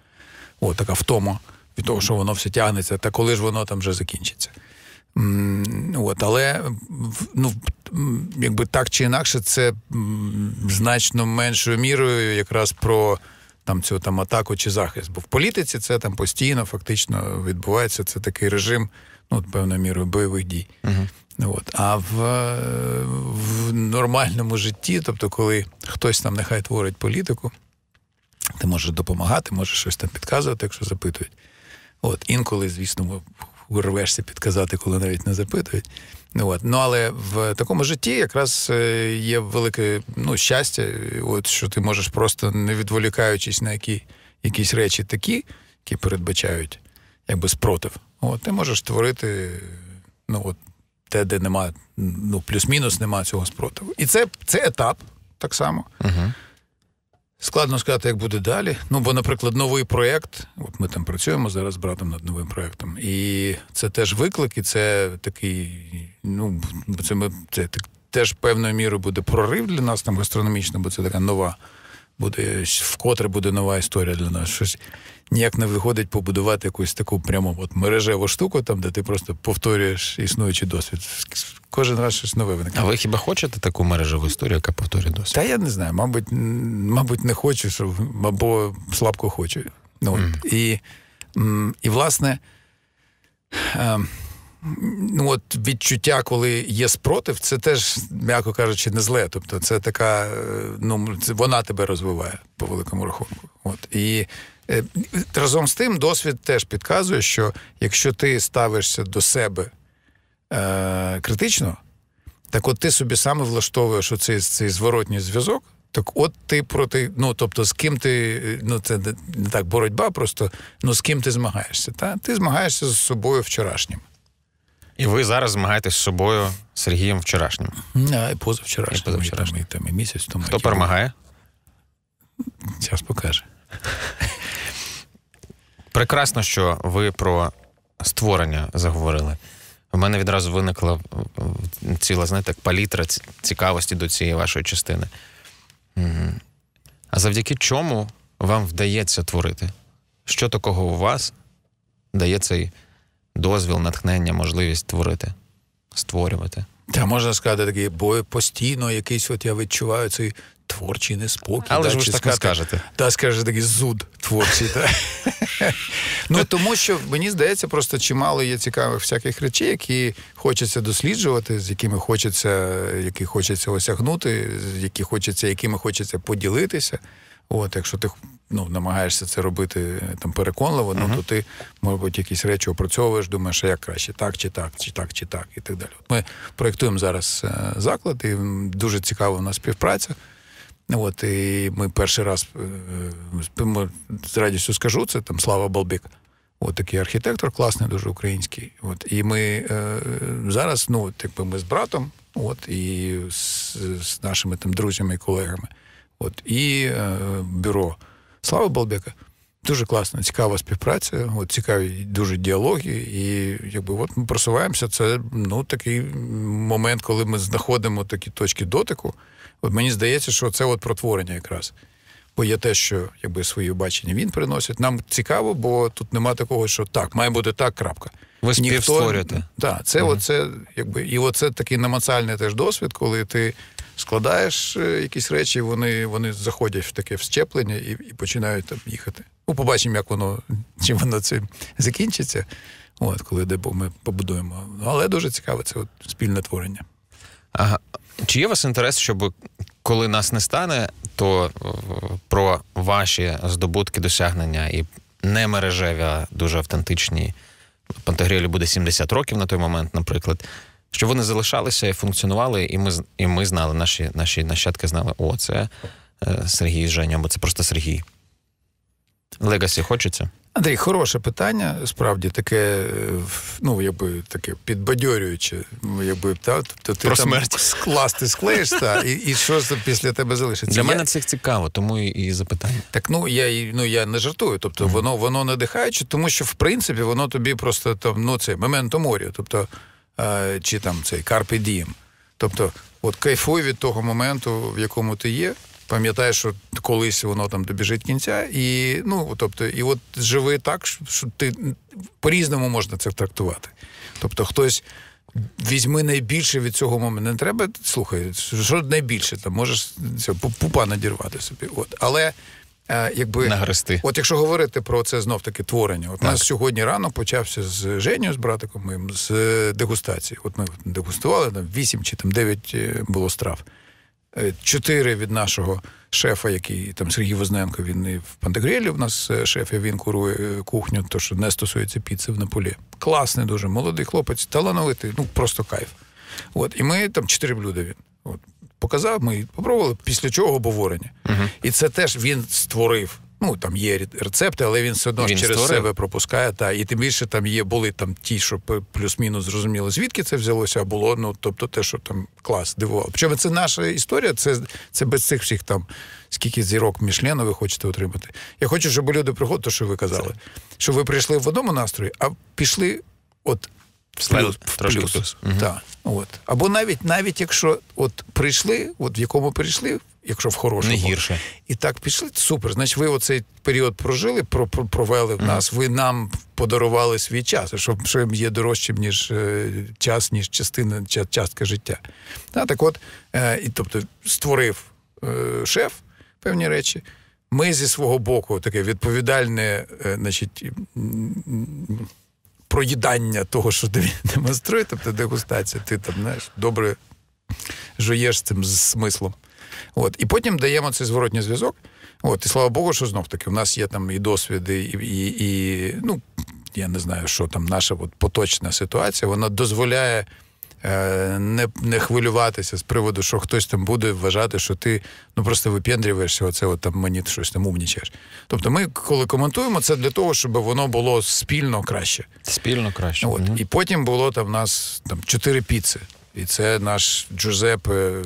О, така втома від того, що воно все тягнеться, та коли ж воно там вже закінчиться. От, Але ну, якби так чи інакше, це значно меншою мірою якраз про там цю там атаку чи захист. Бо в політиці це там постійно фактично відбувається. Це такий режим, ну певною мірою бойових дій. Угу. От. А в, в нормальному житті, тобто, коли хтось там нехай творить політику, ти можеш допомагати, можеш щось там підказувати, якщо запитують. От інколи, звісно, рвешся підказати, коли навіть не запитують. От. Ну, Але в такому житті якраз е, є велике ну, щастя, е, от, що ти можеш просто не відволікаючись на які, якісь речі такі, які передбачають якби спротив, от, ти можеш творити ну, от, те, де нема, ну, плюс-мінус нема цього спротиву. І це це етап так само. Угу. Складно сказати, як буде далі. Ну, бо, наприклад, новий проєкт, от ми там працюємо зараз з братом над новим проєктом, і це теж виклик, і це такий, ну, це ми це так, теж певною мірою буде прорив для нас там гастрономічно, бо це така нова буде, вкотре буде нова історія для нас. Щось ніяк не виходить побудувати якусь таку прямо от мережеву штуку, там де ти просто повторюєш існуючий досвід. Кожен раз щось нове виникає. А ви хіба хочете таку мережеву історію, яка повторює досвід? Та я не знаю, мабуть, мабуть, не хочу, або слабко хочу. Ну, mm. І, і власне. Ем, ну, от відчуття, коли є спротив, це теж, м'яко кажучи, не зле. Тобто, це така, е, ну вона тебе розвиває по великому рахунку. От і Е, разом з тим, досвід теж підказує, що якщо ти ставишся до себе е, критично, так от ти собі саме влаштовуєш оцей цей зворотній зв'язок. Так, от ти проти, ну тобто, з ким ти, ну це не так боротьба, просто ну з ким ти змагаєшся. Та? Ти змагаєшся з собою вчорашнім. І ви зараз змагаєтесь з собою Сергієм вчорашнім. А, і позавчорашнім. І позавчорашнім. Там, і, там, і місяць тому. Хто перемагає? Час покаже прекрасно, що ви про створення заговорили. У мене відразу виникла ціла, знаєте, палітра цікавості до цієї вашої частини. А завдяки чому вам вдається творити? Що такого у вас дає цей дозвіл, натхнення, можливість творити, створювати? Та можна сказати такий, бо постійно якийсь, от я відчуваю цей творчий неспокій. Але та, ж ви ж так не скажете. Та скаже такий зуд творчий. Та. [laughs] Ну тому що мені здається, просто чимало є цікавих всяких речей, які хочеться досліджувати, з якими хочеться, які хочеться осягнути, які хочеться, якими хочеться поділитися. От, якщо ти ну, намагаєшся це робити е, там переконливо, uh-huh. то ти, мабуть, якісь речі опрацьовуєш, думаєш, а як краще, так чи так, чи так, чи так, і так далі. Ми проєктуємо зараз е, заклад, і дуже цікава у нас співпраця. От, І ми перший раз е, з радістю скажу, це там Слава Балбік. От такий архітектор, класний, дуже український. От І ми е, зараз, ну, якби ми з братом, от і з, з нашими там друзями і колегами. От І е, бюро Слава Балбека. Дуже класна, цікава співпраця, от цікаві дуже діалоги. І якби от ми просуваємося, це ну такий момент, коли ми знаходимо такі точки дотику. От мені здається, що це от протворення якраз. Бо є те, що якби свої бачення він приносить. Нам цікаво, бо тут нема такого, що так, має бути так. крапка. Ви співстворюєте. Так, це угу. оце, якби, і оце такий намацальний теж досвід, коли ти складаєш е, якісь речі, вони вони заходять в таке вщеплення і і починають там їхати. Ну, побачимо, як воно [laughs] чим воно цим закінчиться. От коли де ми побудуємо. Але дуже цікаве це от спільне творення. Ага. Чи є у вас інтерес, щоб коли нас не стане, то е, про ваші здобутки, досягнення і не мережеві, а дуже автентичні Пантагріолі буде 70 років на той момент, наприклад щоб вони залишалися і функціонували, і ми і ми знали, наші наші нащадки знали, о, це е, Сергій Женя, або це просто Сергій. Легасі хочеться? Андрій, хороше питання, справді таке, е, ну якби таке підбадьорююче, ну, якби та тобто ти Про там смерть. скласти склеїш та і і що після тебе залишиться для я... мене це цікаво, тому і, і запитання. Так ну я ну я не жартую. Тобто mm-hmm. воно воно надихаюче, тому що в принципі воно тобі просто там ну це мементо морі. Тобто Е, чи там цей Carpe Diem. Тобто, от кайфуй від того моменту, в якому ти є. Пам'ятай, що колись воно там добіжить кінця, і ну тобто, і от живи так, що ти по-різному можна це трактувати. Тобто, хтось візьми найбільше від цього моменту. Не треба слухай, що найбільше там можеш це пупа надірвати собі. От але Е, якби нагрести. От якщо говорити про це знов таки творення, от так. нас сьогодні рано почався з Женю, з братиком моїм, з дегустації. От ми дегустували там вісім чи там дев'ять е, було страв. Е, чотири від нашого шефа, який там Сергій Возненко, він і в Пантегрілі в нас шеф, і він курує кухню, то що не стосується піци в Наполі. Класний, дуже молодий хлопець, талановитий, ну просто кайф. От, І ми там чотири блюда він. От, показав, ми попробували після чого обговорення. Угу. І це теж він створив. Ну там є рецепти, але він все одно він через створив. себе пропускає. Та і тим більше там є, були там ті, що плюс-мінус зрозуміли, звідки це взялося, а було ну, тобто те, що там клас дивувало. Причому це наша історія, це це без цих всіх там скільки зірок Мішлену ви хочете отримати. Я хочу, щоб люди приходили, то що ви казали, це. що ви прийшли в одному настрої, а пішли, от в плюс. В плюс. плюс. Угу. Так, от. Або навіть навіть якщо от прийшли, от в якому прийшли, якщо в хорошому, Не гірше. і так пішли, супер. Значить, ви оцей період прожили, провели в нас, угу. ви нам подарували свій час, що що є дорожчим, ніж е, час, ніж частина частка життя. А, так от, е, і, тобто, створив е, шеф певні речі. Ми зі свого боку таке відповідальне, значить проїдання того, що ти [laughs] демонструє, тобто дегустація, ти там знаєш, добре жуєш цим смислом. От. І потім даємо цей зворотній зв'язок. От, І слава Богу, що знов таки, у нас є там і досвіди, і, і, і ну, я не знаю, що там наша от поточна ситуація, вона дозволяє. Е, не не хвилюватися з приводу, що хтось там буде вважати, що ти ну просто випендрюєшся, оце от там мені щось там умнічаєш. Тобто, ми, коли коментуємо, це для того, щоб воно було спільно краще. Спільно краще. От. Mm-hmm. І потім було там в нас там чотири піци. І це наш Джузеппе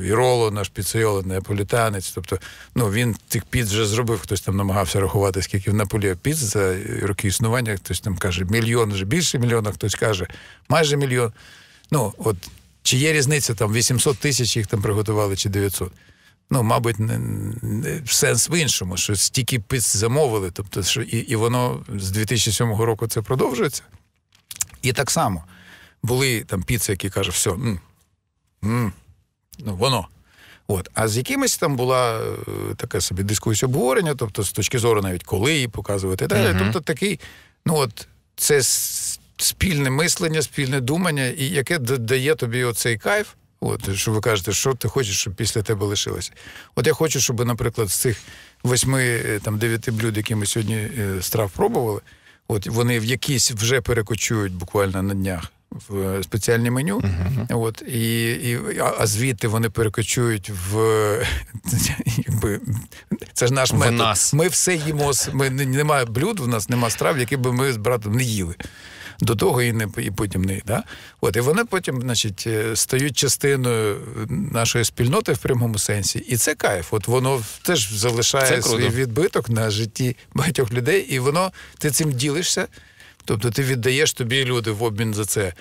Віроло, наш піцейоло, неаполітанець. Тобто, ну він тих піц вже зробив, хтось там намагався рахувати, скільки в Наполі піц за роки існування, хтось там каже, мільйон вже більше мільйона, хтось каже, майже мільйон. Ну, от чи є різниця, там 800 тисяч їх там приготували, чи 900. Ну, мабуть, сенс в іншому, що стільки пиць замовили, тобто, що і, і воно з 2007 року це продовжується. І так само були там піци, які кажуть, все, м, м, ну, воно. От. А з якимись там була е, така собі дискусія обговорення, тобто з точки зору навіть коли її показувати далі. Угу. Тобто такий, ну от це спільне мислення, спільне думання, і яке дає тобі оцей кайф. От що ви кажете, що ти хочеш, щоб після тебе лишилося. От я хочу, щоб, наприклад, з цих восьми е, там дев'яти блюд, які ми сьогодні е, страв пробували, от вони в якісь вже перекочують буквально на днях в е, спеціальне меню. Uh-huh. От і, і а звідти вони перекочують в [laughs] якби це ж наш метод. Нас. Ми все їмо. Ми немає блюд, в нас немає страв, які би ми з братом не їли до того і не і потім не да? От і вони потім, значить, е, стають частиною нашої спільноти в прямому сенсі, і це кайф. От воно теж залишає свій відбиток на житті багатьох людей, і воно ти цим ділишся. Тобто ти віддаєш тобі люди в обмін за це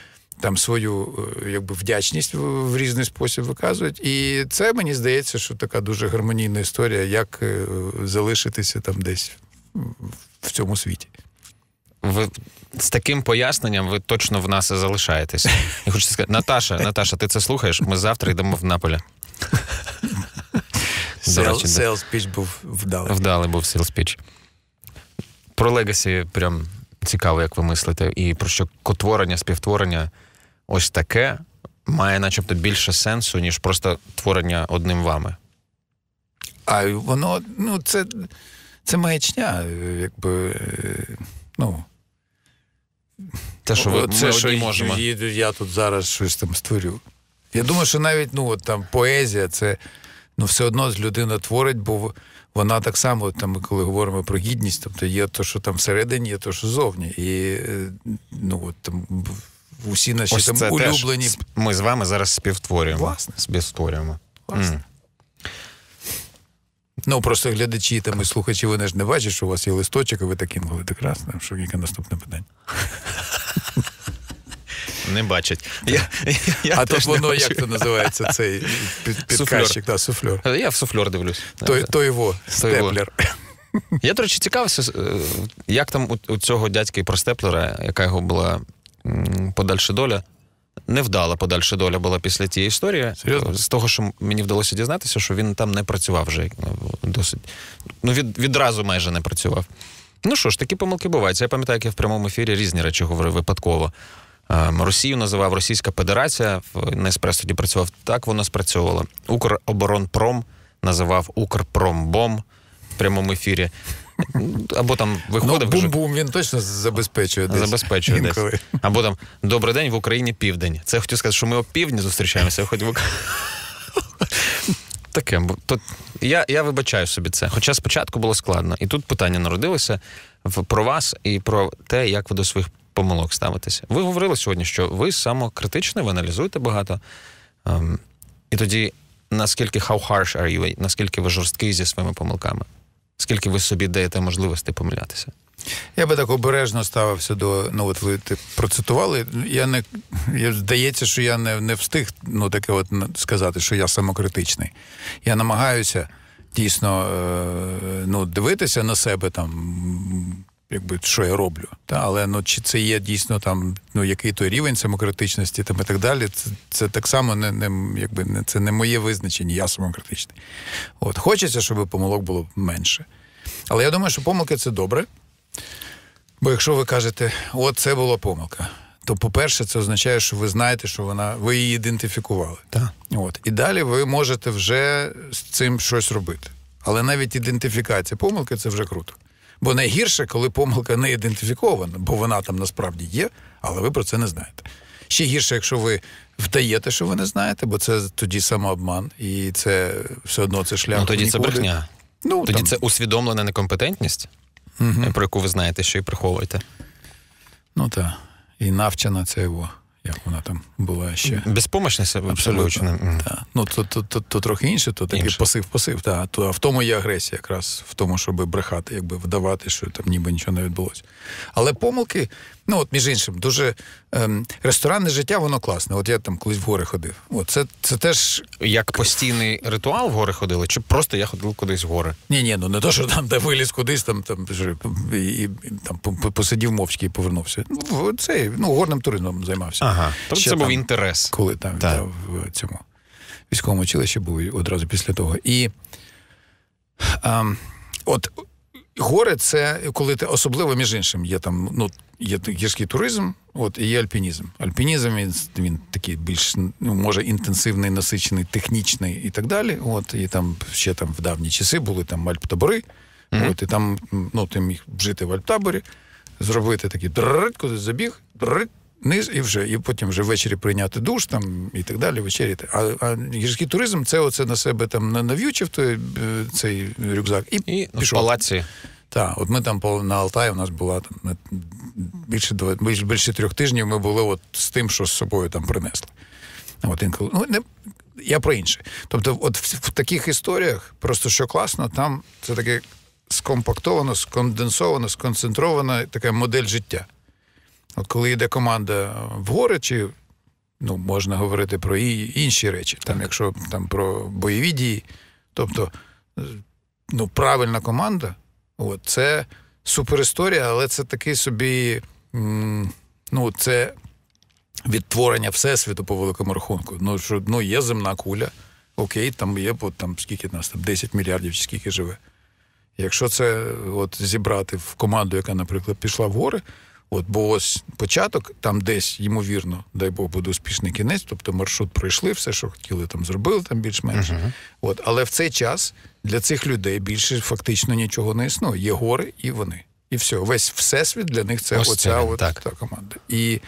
там свою е, якби вдячність в, в різний спосіб виказують. І це мені здається, що така дуже гармонійна історія, як е, залишитися там десь в цьому світі. Ви з таким поясненням ви точно в нас і залишаєтесь. Я хочу сказати, Наташа, Наташа, ти це слухаєш? Ми завтра йдемо в Наполі. Сейл спіч був вдалий. Вдалий був сейл спіч. Про легасі прям цікаво, як ви мислите, і про що котворення, співтворення ось таке має начебто більше сенсу, ніж просто творення одним вами. А воно, ну, це це маячня, якби. Е, ну... Те, що ви, це, ми що одні можемо. їду, я тут зараз щось там створю. Я думаю, що навіть ну, от там поезія це ну, все одно людина творить, бо вона так само, там, ми коли говоримо про гідність, тобто є те, то, що там всередині, є те, що зовні. І е, ну, от, там, усі наші Ось там це улюблені. Теж ми з вами зараз співтворюємо. Власне. Співтворюємо. Власне. Mm. Ну просто глядачі там і слухачі, вони ж не бачать, що у вас є листочок, і ви так інколи так що яке наступне питання. Не бачать. Я, я А то воно, як то називається, цей під, підказчик, да, суфлер. Я в суфлер дивлюсь. Той, да. той його, степлер. Я, до речі, цікавився, е, як там у, у цього дядька про степлера, яка його була подальша доля, Невдала подальша доля була після тієї історії. Серйозно? З того, що мені вдалося дізнатися, що він там не працював вже ну, досить. Ну, від, відразу майже не працював. Ну що ж, такі помилки бувають. Я пам'ятаю, як я в прямому ефірі різні речі говорив випадково. Ем, Росію називав Російська Федерація, на еспрес тоді працював. Так воно спрацьовувало. Укроборонпром називав Укрпромбом в прямому ефірі. Або там виходив. Ну, Бум-бум він точно забезпечує. десь. Забезпечує Інколи. десь. Або там Добрий день в Україні південь. Це хотів сказати, що ми о півдні зустрічаємося, хоч в Таке. То, я я вибачаю собі це. Хоча спочатку було складно. І тут питання народилося про вас і про те, як ви до своїх помилок ставитеся. Ви говорили сьогодні, що ви самокритичний, ви аналізуєте багато. Ем, І тоді, наскільки how harsh are you, наскільки ви жорсткий зі своїми помилками? скільки ви собі даєте можливості помилятися. Я би так обережно ставився до ну от ви ти процитували. Я не я, здається, що я не не встиг ну таке, от сказати, що я самокритичний. Я намагаюся дійсно е, ну, дивитися на себе там якби що я роблю. Та але ну чи це є дійсно там ну який той рівень самокритичності там і так далі? Це це так само не не якби не це не моє визначення, я самокритичний. От хочеться, щоб помилок було менше. Але я думаю, що помилки це добре. Бо якщо ви кажете, от це була помилка, то, по-перше, це означає, що ви знаєте, що вона ви її ідентифікували. Так. От. І далі ви можете вже з цим щось робити. Але навіть ідентифікація помилки це вже круто. Бо найгірше, коли помилка не ідентифікована, бо вона там насправді є, але ви про це не знаєте. Ще гірше, якщо ви вдаєте, що ви не знаєте, бо це тоді самообман, і це все одно це шлях. Ну, Тоді нікуди. це брехня. Ну, Тоді там. це усвідомлена некомпетентність, угу. про яку ви знаєте, що і приховуєте. Ну так. І навчена це його як вона там була ще. Безпомощність абсолютно. Да. Ну, то, то, то, то трохи інше, то такий посив-посив. Да. То, а в тому є агресія, якраз в тому, щоб брехати, якби вдавати, що там ніби нічого не відбулося. Але помилки Ну, от, між іншим, дуже ем, ресторанне життя, воно класне. От я там колись в гори ходив. От, це це теж. Як постійний ритуал в гори ходили, чи просто я ходив кудись в гори? Ні, ні, ну не то, що там де виліз кудись, там там, і, і там посидів мовчки і повернувся. Ну, це, ну, горним туризмом займався. Ага, тобто Ще це був інтерес. Коли там так. я в цьому військовому училищі був одразу після того. І ем, от. Гори це коли ти особливо між іншим є там ну Є гірський туризм, от і є альпінізм. Альпінізм він, він такий більш ну може інтенсивний, насичений, технічний і так далі. От і там ще там в давні часи були там альптабори. Mm-hmm. От і там ну ти міг жити в альптаборі, зробити такий дррррит, куди забіг, дрррит, низ, і вже, і потім вже ввечері прийняти душ там і так далі. вечеряти. А а гірський туризм це оце на себе там нав'ючив той цей рюкзак і, і пішов. в палаці. Так, от ми там по на Алтаї у нас була там більше більше, більше трьох тижнів. Ми були от з тим, що з собою там принесли. От інколи ну не я про інше. Тобто, от в, в таких історіях, просто що класно, там це таке скомпактовано, сконденсовано, сконцентрована така модель життя. От коли йде команда е, в гори, чи ну можна говорити про і інші речі, там, якщо там про бойові дії, тобто е, ну, правильна команда. От, Це суперісторія, але це такий собі ну, це відтворення всесвіту по великому рахунку. Ну, що, ну, Є земна куля, окей, там є от, там, скільки нас, там 10 мільярдів, чи скільки живе. Якщо це от, зібрати в команду, яка, наприклад, пішла в гори, От, бо ось початок, там десь, ймовірно, дай Бог, буде успішний кінець, тобто маршрут пройшли, все, що хотіли, там зробили, там більш-менш. Uh-huh. От, Але в цей час для цих людей більше фактично нічого не існує. Є гори і вони. І все. Весь всесвіт для них це ось оця він, от, так. та команда. І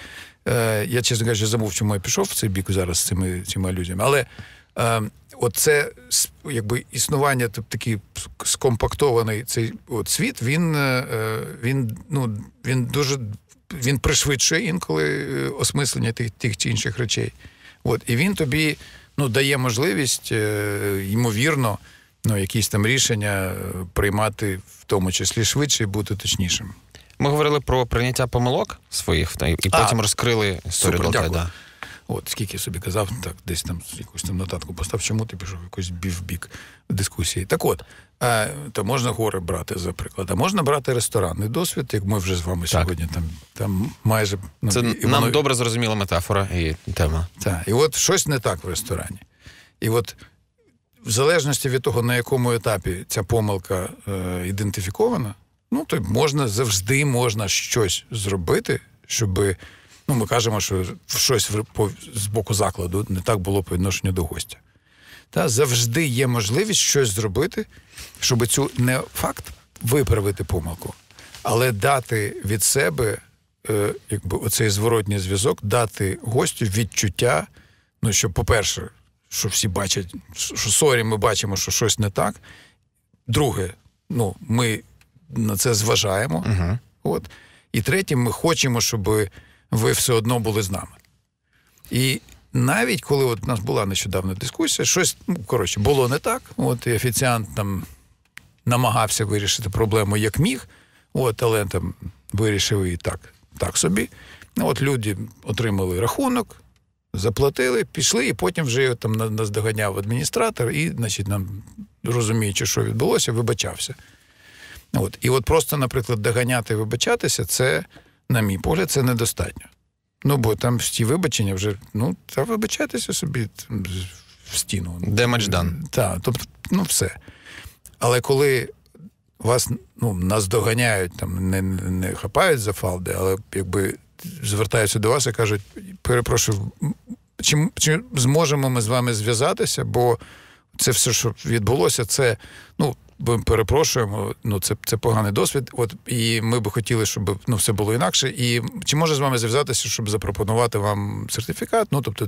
е, я, чесно кажучи, забув, чому я пішов в цей бік зараз з цими, цими людьми. Але. Е, оце якби існування тобто, такий скомпактований цей от світ, він е, він, ну, він дуже він пришвидшує інколи е, осмислення тих тих чи інших речей. От, І він тобі ну, дає можливість, е, ймовірно, ну, якісь там рішення приймати в тому числі швидше і бути точнішим. Ми говорили про прийняття помилок своїх і потім а, розкрили історію. Супер, дякую. Да. От скільки я собі казав, так десь там якусь там нотатку постав, чому ти пішов якось в бік дискусії. Так от, а, е, то можна гори брати, за приклад, а можна брати ресторанний досвід, як ми вже з вами так. сьогодні. Там там майже ну, це і, нам воно... добре зрозуміла метафора і тема. Так, і от щось не так в ресторані. І от в залежності від того, на якому етапі ця помилка е, ідентифікована, ну то можна завжди можна щось зробити, щоби. Ну, ми кажемо, що щось з боку закладу не так було по відношенню до гостя. Та завжди є можливість щось зробити, щоб цю не факт виправити помилку, але дати від себе е, якби оцей зворотній зв'язок, дати гостю відчуття. Ну, що, по-перше, що всі бачать, що сорі, ми бачимо, що щось не так. Друге, ну, ми на це зважаємо. uh От. І третє, ми хочемо, щоби ви все одно були з нами. І навіть коли от у нас була нещодавна дискусія, щось ну, коротше, було не так. От і офіціант там намагався вирішити проблему як міг, от але вирішив і так, так собі. Ну, от люди отримали рахунок. Заплатили, пішли, і потім вже там наздоганяв адміністратор, і, значить, нам розуміючи, що відбулося, вибачався. От. І от просто, наприклад, доганяти і вибачатися це на мій погляд, це недостатньо. Ну, бо там ті вибачення вже, ну, та вибачайтеся собі в стіну. Демедж дан. Так, тобто, ну все. Але коли вас ну, наздоганяють, там, не не хапають за фалди, але якби звертаються до вас і кажуть, перепрошую, чи, чи зможемо ми з вами зв'язатися, бо це все, що відбулося, це, ну, перепрошуємо, ну це це поганий досвід. От і ми би хотіли, щоб ну все було інакше. І чи може з вами зв'язатися, щоб запропонувати вам сертифікат? Ну тобто,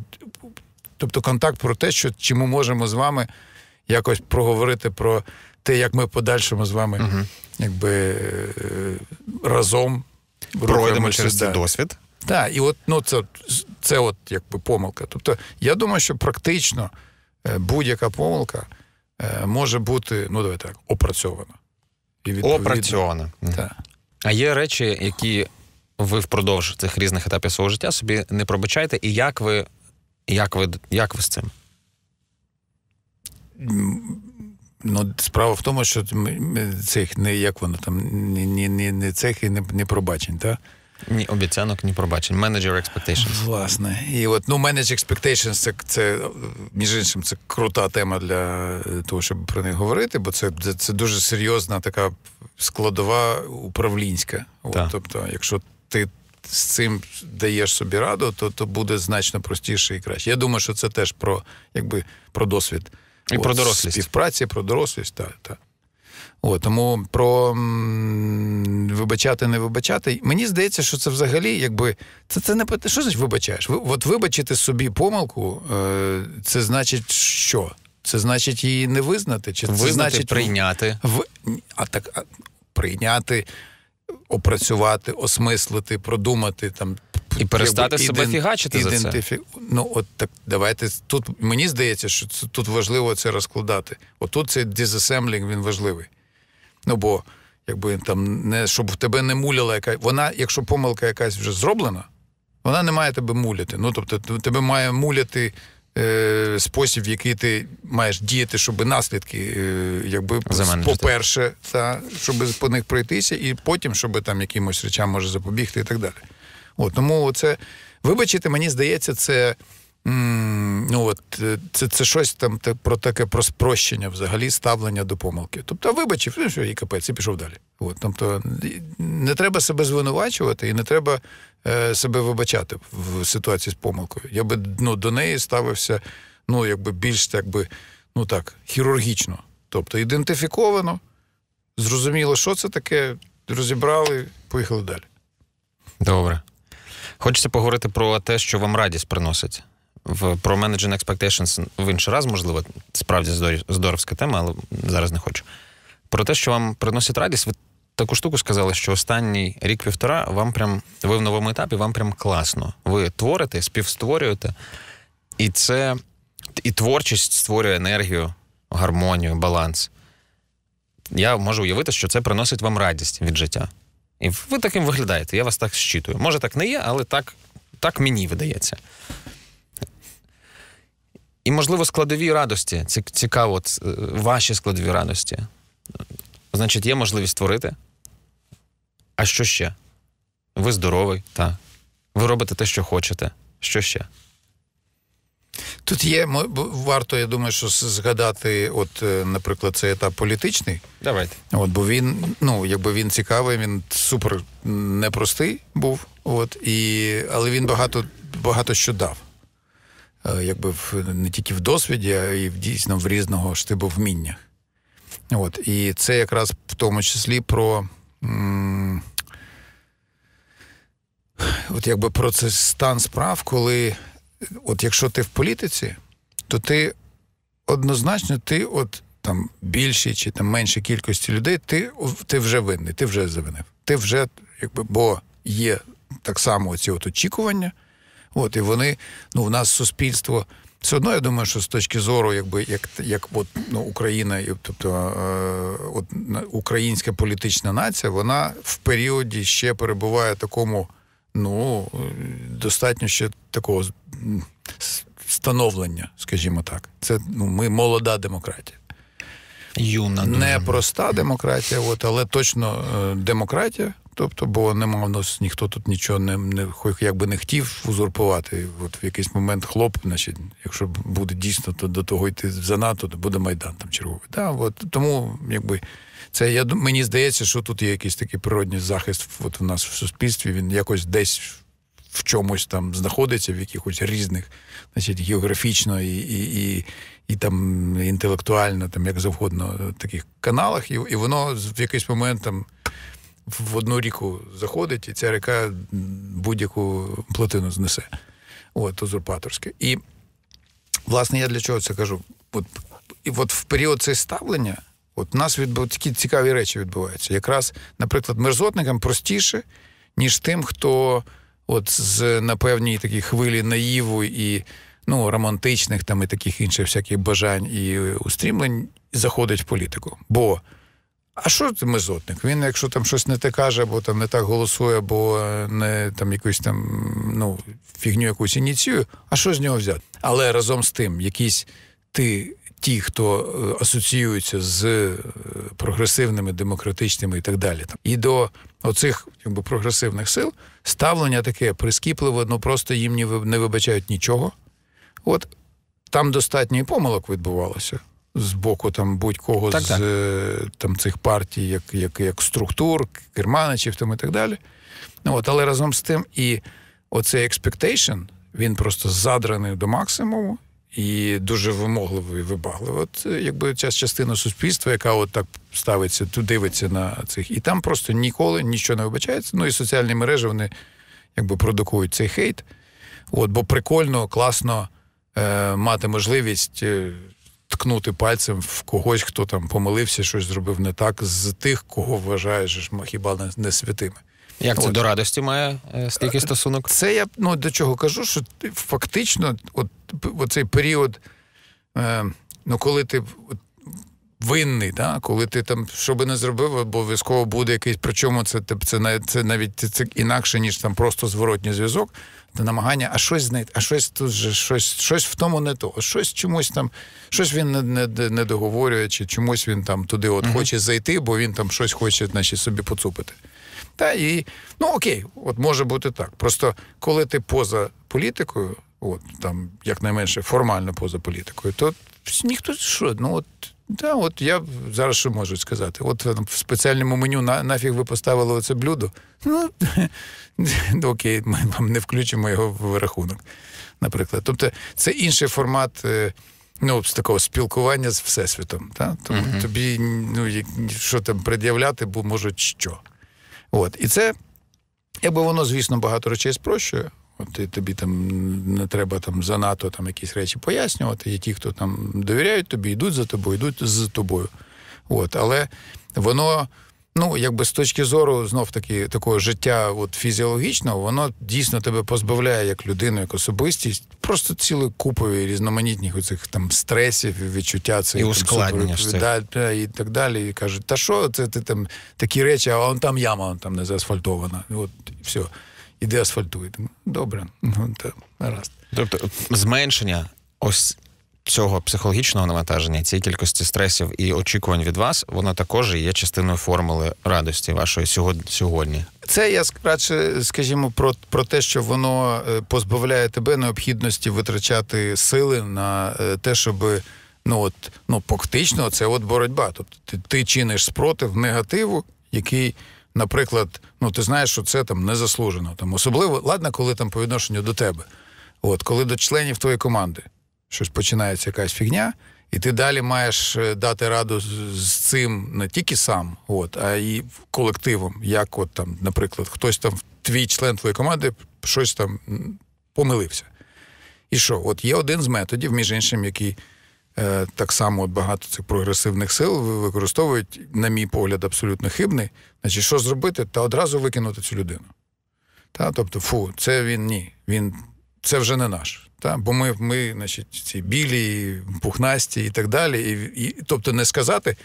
тобто, контакт про те, що чи ми можемо з вами якось проговорити про те, як ми подальшому з вами, угу. якби е, разом пройдемо через цей досвід. Так, і от ну це це от якби помилка. Тобто, я думаю, що практично е, будь-яка помилка. Е, може бути ну давай так, опрацьована. І Опрацьована. Так. А є речі, які ви впродовж цих різних етапів свого життя собі не пробачаєте, і як ви як ви, як ви з цим? Ну, Справа в тому, що цих не як воно там, не не, не цих і не, не пробачень. так? Ні обіцянок, ні пробачень. Manager Expectations. Власне. І от ну Manage Expectations це, це між іншим, це крута тема для того, щоб про них говорити, бо це це дуже серйозна така складова управлінська. От, да. Тобто, якщо ти. З цим даєш собі раду, то то буде значно простіше і краще. Я думаю, що це теж про якби про досвід і От, про дорослість. співпраці, про дорослість. Та, та. О, тому про м, вибачати, не вибачати. Мені здається, що це взагалі, якби це це не Що значить вибачаєш? Ви От вибачити собі помилку, е, це значить що? Це значить її не визнати? Чи визнати, це значить прийняти? В, а так а, прийняти, опрацювати, осмислити, продумати там. І перестати якби, себе іден, фігачити ідентифі... за це. Ну, от так давайте тут. Мені здається, що це, тут важливо це розкладати. Отут цей дізасемблінг, він важливий. Ну бо якби там не щоб тебе не муляла яка. Вона, якщо помилка якась вже зроблена, вона не має тебе муляти. Ну тобто, тебе має муляти е, спосіб, в який ти маєш діяти, щоб наслідки, е, якби по-перше, та щоб по них пройтися, і потім, щоб там якимось речам може запобігти і так далі. От, тому це вибачити, мені здається, це ну от е, Це це щось там про таке про спрощення взагалі ставлення до помилки. Тобто, вибачив, ну що і капець, і пішов далі. От, Тобто не треба себе звинувачувати і не треба е, себе вибачати в ситуації з помилкою. Я би ну, до неї ставився ну, якби більш якби, ну так, хірургічно. Тобто ідентифіковано, зрозуміло, що це таке, розібрали, поїхали далі. Добре. Хочеться поговорити про те, що вам радість приносить в про Managing Expectations в інший раз, можливо, справді здоровська тема, але зараз не хочу. Про те, що вам приносить радість, ви таку штуку сказали, що останній рік-півтора вам прям ви в новому етапі, вам прям класно. Ви творите, співстворюєте, і це і творчість створює енергію, гармонію, баланс. Я можу уявити, що це приносить вам радість від життя. І ви таким виглядаєте. Я вас так щитую. Може, так не є, але так, так мені видається. І, можливо, складові радості. Це цікаво, е, ваші складові радості. Значить, є можливість створити. А що ще? Ви здоровий, так. Ви робите те, що хочете. Що ще? Тут є варто, я думаю, що згадати, от, е, наприклад, цей етап політичний. Давайте. От, Бо він, ну, якби він цікавий, він супер непростий був. От, і, Але він багато, багато що дав. Е, якби не тільки в досвіді, а й дійсно в різного штибу вміннях. От. І це якраз в тому числі про. От якби про це стан справ, коли от якщо ти в політиці, то ти однозначно ти от там більшій чи там меншій кількості людей, ти ти вже винний, ти вже завинив. Ти вже, якби, бо є так само ці от очікування, От і вони, ну в нас суспільство. Все одно я думаю, що з точки зору, якби як як от, ну, Україна, тобто е, от, українська політична нація, вона в періоді ще перебуває такому, ну достатньо ще такого становлення, скажімо так. Це ну, ми молода демократія. Юна Непроста демократія, от але точно е, демократія. Тобто, бо нема в нас ніхто тут нічого не не як би не хотів узурпувати. От в якийсь момент хлоп, значить, якщо буде дійсно, то до того йти за НАТО, то буде майдан там черговий. Да, от, Тому якби це я мені здається, що тут є якийсь такий природний захист. От у нас в суспільстві він якось десь. В чомусь там знаходиться, в якихось різних, значить, географічно і і, і, і там інтелектуально, там як завгодно, таких каналах, і і воно в якийсь момент там в одну ріку заходить, і ця ріка будь-яку плотину знесе. От, узурпаторське. І, власне, я для чого це кажу? От, І от в період це ставлення, от у нас відбу... такі цікаві речі відбуваються. Якраз, наприклад, мерзотникам простіше, ніж тим, хто от з на певній такій хвилі наїву і ну, романтичних там і таких інших всяких бажань і устрімлень заходить в політику. Бо а що ти мезотник? Він, якщо там щось не те каже, або там не так голосує, або не там якусь там ну, фігню якусь ініціює, а що з нього взяти? Але разом з тим, якісь ти, ті, хто е, асоціюється з е, прогресивними, демократичними і так далі, там, і до оцих якби, прогресивних сил ставлення таке прискіпливе, ну просто їм не вибачають нічого. От там достатньо і помилок відбувалося з боку там будь-кого так, з так. Е, там цих партій, як як, як структур, керманичів там і так далі. Ну, от, Але разом з тим, і оцей expectation, він просто задраний до максимуму і дуже вимогливий, вибагливий. От е, якби ця частина суспільства, яка от так ставиться, тут дивиться на цих, і там просто ніколи нічого не вибачається. Ну і соціальні мережі вони якби продукують цей хейт. От, Бо прикольно, класно е, мати можливість. Е, ткнути пальцем в когось, хто там помилився, щось зробив не так, з тих, кого вважаєш ми хіба не святими. Як це до радості має е, стільки е, стосунок? Це я ну, до чого кажу, що фактично, от оцей період, е, ну коли ти от, винний, да? коли ти там що би не зробив, обов'язково буде якийсь. Причому це це, це навіть це інакше, ніж там просто зворотній зв'язок намагання, а щось знайти, а щось тут же, щось щось в тому не то, щось чомусь там, щось він не не, не договорює, чи чомусь він там туди от mm хоче зайти, бо він там щось хоче значить, собі поцупити. Та і ну окей, от може бути так. Просто коли ти поза політикою, от там якнайменше формально поза політикою, то ніхто що, ну от так, от я зараз що можу сказати. От е, в спеціальному меню на, нафіг ви поставили оце блюдо. Ну, [laughs] окей, ми вам не включимо його в рахунок, наприклад. Тобто це інший формат е, ну, з такого спілкування з Всесвітом. Та? Тому угу. тобі ну, що там пред'являти, бо можуть що. От. І це, якби воно, звісно, багато речей спрощує, От тобі там не треба там занадто там якісь речі пояснювати. Є ті, хто там довіряють тобі, йдуть за тобою, йдуть з тобою. От, Але воно, ну якби з точки зору знов таки такого життя от, фізіологічного, воно дійсно тебе позбавляє як людину, як особистість, просто цілої купою різноманітних оцих там стресів, відчуття цих, і там, супер, і так далі. І кажуть, та що це ти там такі речі, а он там яма, он там не заасфальтована. От все і де Добре, ну то гаразд. Тобто зменшення ось цього психологічного навантаження, цієї кількості стресів і очікувань від вас, воно також є частиною формули радості вашої сьогодні. Це я радше, скажімо, про про те, що воно е, позбавляє тебе необхідності витрачати сили на е, те, щоб ну от ну фактично, це от боротьба. Тобто ти, ти чиниш спротив негативу, який наприклад, ну ти знаєш, що це там незаслужено. Там особливо ладно, коли там по відношенню до тебе. От коли до членів твоєї команди щось починається якась фігня, і ти далі маєш е, дати раду з цим не тільки сам, от, а й колективом. Як, от там, наприклад, хтось там твій член твоєї команди щось там помилився. І що? От є один з методів, між іншим, який Е, так само багато цих прогресивних сил використовують, на мій погляд, абсолютно хибний. Значить, що зробити, та одразу викинути цю людину. Та, Тобто, фу, це він ні, він це вже не наш. Та? Бо ми ми, значить, ці білі, пухнасті і так далі. І, і, Тобто, не сказати,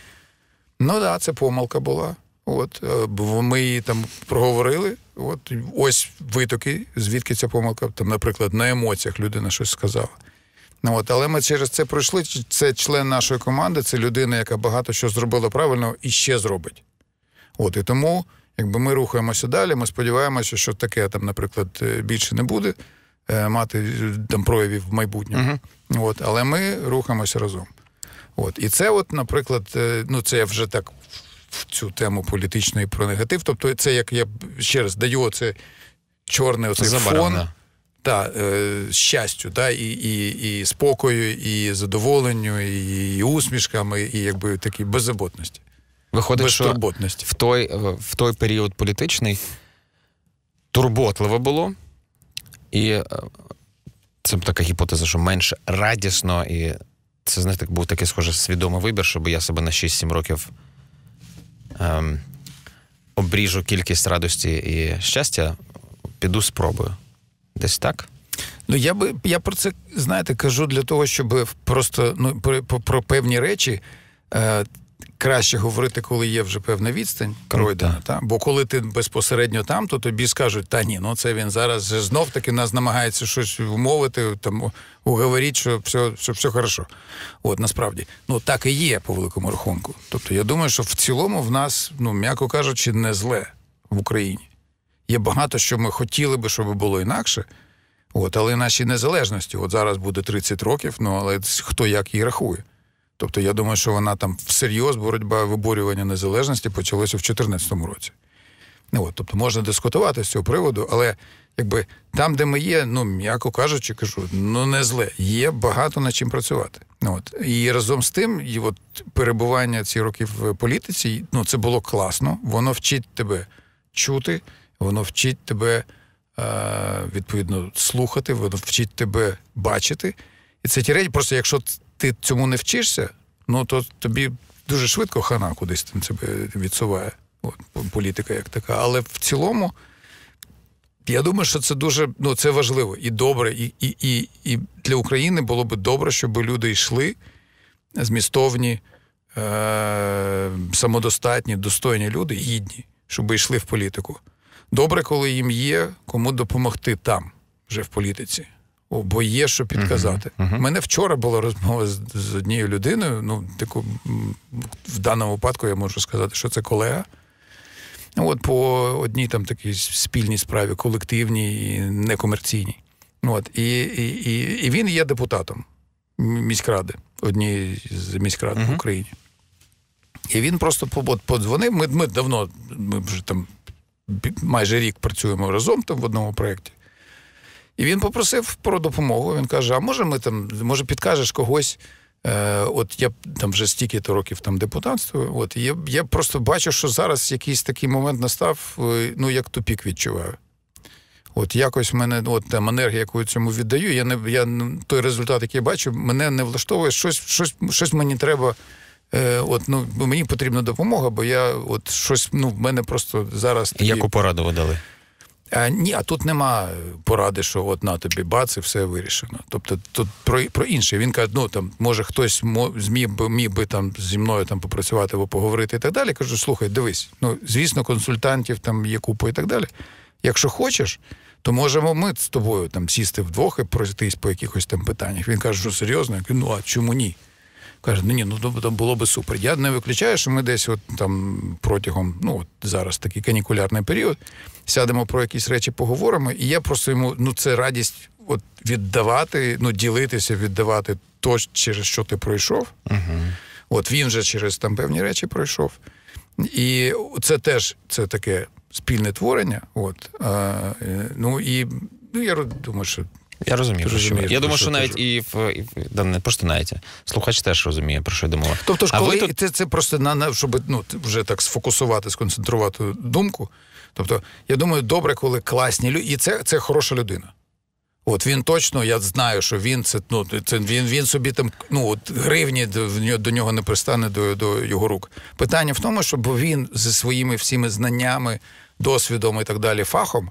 ну да, це помилка була. От, е, бо Ми її там проговорили. От Ось витоки, звідки ця помилка, Там, наприклад, на емоціях людина щось сказала. Ну, от, але ми через це пройшли. Це член нашої команди, це людина, яка багато що зробила правильно і ще зробить. От і тому, якби ми рухаємося далі, ми сподіваємося, що таке там, наприклад, е, більше не буде е, мати е, там проявів в майбутньому. Угу. От, але ми рухаємося разом. От і це, от, наприклад, ну це я вже так в цю тему політичної про негатив. Тобто, це як я ще раз даю оце чорне оцей Забаром, фон та е, щастю, та і і, і спокою, і задоволенню, і, і усмішками, і якби такій беззаботності. Виходить, що в той, е, в той період політичний турботливо було, і е, це така гіпотеза, що менш радісно, і це знаєте, був такий схоже свідомий вибір, щоб я себе на 6-7 років ем, обріжу кількість радості і щастя, піду спробую. Десь так? Ну, я би я про це знаєте, кажу для того, щоб просто ну про, про певні речі Е, краще говорити, коли є вже певна відстань ну, пройдена. Та бо коли ти безпосередньо там, то тобі скажуть, та ні, ну це він зараз знов таки нас намагається щось вмовити, там уговорити, що все, що все хорошо. От насправді, ну так і є по великому рахунку. Тобто, я думаю, що в цілому в нас, ну м'яко кажучи, не зле в Україні. Є багато що ми хотіли би, щоб було інакше. От, але нашій незалежності, от зараз буде 30 років, ну але хто як її рахує. Тобто, я думаю, що вона там всерйоз боротьба виборювання незалежності почалася в 2014 році. Ну, от, Тобто можна дискутувати з цього приводу, але якби там, де ми є, ну м'яко кажучи, кажу, ну не зле. Є багато над чим працювати. Ну, от. І разом з тим, і от перебування ці роки в політиці, ну це було класно, воно вчить тебе чути воно вчить тебе е, відповідно слухати, воно вчить тебе бачити. І це ті речі, просто якщо ти цьому не вчишся, ну то тобі дуже швидко хана кудись там тебе відсуває. От, Політика як така. Але в цілому, я думаю, що це дуже ну, це важливо і добре, і і, і, і для України було б добре, щоб люди йшли змістовні, е- самодостатні, достойні люди, гідні, щоб йшли в політику добре, коли їм є кому допомогти там, вже в політиці. Бо є що підказати. У uh-huh. uh-huh. мене вчора була розмова з, з однією людиною. Ну, таку в даному випадку я можу сказати, що це колега. От по одній там такій спільній справі, колективній і некомерційній. От, і, і, і, він є депутатом міськради, однієї з міськрад uh-huh. в Україні. І він просто подзвонив. Ми ми давно ми вже там майже рік працюємо разом там в одному проєкті. І він попросив про допомогу. Він каже: А може, ми там, може, підкажеш когось? Е, От я там вже стільки-то років там депутатствую. От я я просто бачу, що зараз якийсь такий момент настав, е, ну як тупік відчуваю. От якось мене от там енергія, яку я цьому віддаю. Я не я той результат, який я бачу, мене не влаштовує щось, щось, щось мені треба. Е, от ну мені потрібна допомога, бо я от щось ну в мене просто зараз такі... яку пораду ви дали? А, Ні, а тут нема поради, що от на тобі бац, і все вирішено. Тобто тут про про інше. Він каже, ну там може хтось зміг би міг би там зі мною там попрацювати або поговорити і так далі. кажу, слухай, дивись, ну звісно, консультантів там є купа і так далі. Якщо хочеш, то можемо ми з тобою там сісти вдвох і пройтись по якихось там питаннях. Він каже, що серйозно, я кажу, ну а чому ні? Каже, ну ні, ну, ну то було би супер. Я не виключаю, що ми десь от там протягом, ну от зараз такий канікулярний період, сядемо про якісь речі, поговоримо, і я просто йому ну це радість от віддавати, ну ділитися, віддавати то, через що ти пройшов. uh От він же через там певні речі пройшов. І це теж це таке спільне творення. От а, е, ну і ну я думаю, що я розумію, про що я, я думаю, що навіть і в да, не просто навіть слухач теж розуміє, про що йде мова. Тобто, ж а коли тут... це це просто на, на щоб ну вже так сфокусувати, сконцентрувати думку. Тобто, я думаю, добре, коли класні люди, і це, це хороша людина. От він точно, я знаю, що він це ну це він він собі там ну от гривні до, до нього не пристане до до його рук. Питання в тому, щоб він зі своїми всіми знаннями, досвідом і так далі, фахом.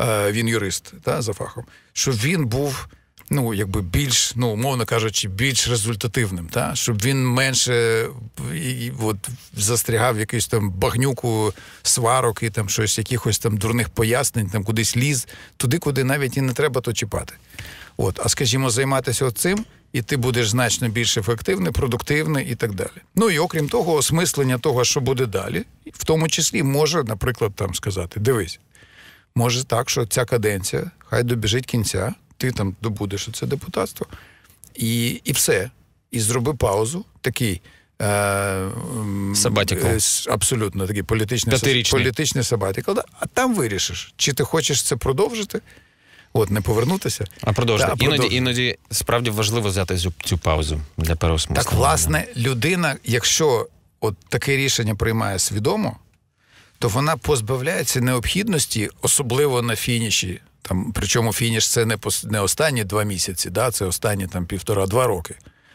Е, він юрист та за фахом, щоб він був. Ну, якби більш, ну умовно кажучи, більш результативним, та щоб він менше і, от, застрягав в якийсь там багнюку сварок і там щось, якихось там дурних пояснень, там кудись ліз, туди, куди навіть і не треба то чіпати. От, а скажімо, займатися цим, і ти будеш значно більш ефективний, продуктивний і так далі. Ну і окрім того, осмислення того, що буде далі, в тому числі може, наприклад, там сказати: дивись може так, що ця каденція хай добіжить кінця, ти там добудеш оце депутатство, і і все. І зроби паузу, такий Е, Сабатікл. Е, абсолютно такий політичний політичний сабатікл. Да? А там вирішиш, чи ти хочеш це продовжити. От, не повернутися, а продовжити. Та, іноді іноді справді важливо взяти цю, цю паузу для переосмислення. Так, власне, людина, якщо от таке рішення приймає свідомо, то вона позбавляється необхідності, особливо на фініші. Там, Причому фініш це не пос... не останні два місяці, да? це останні там півтора-два роки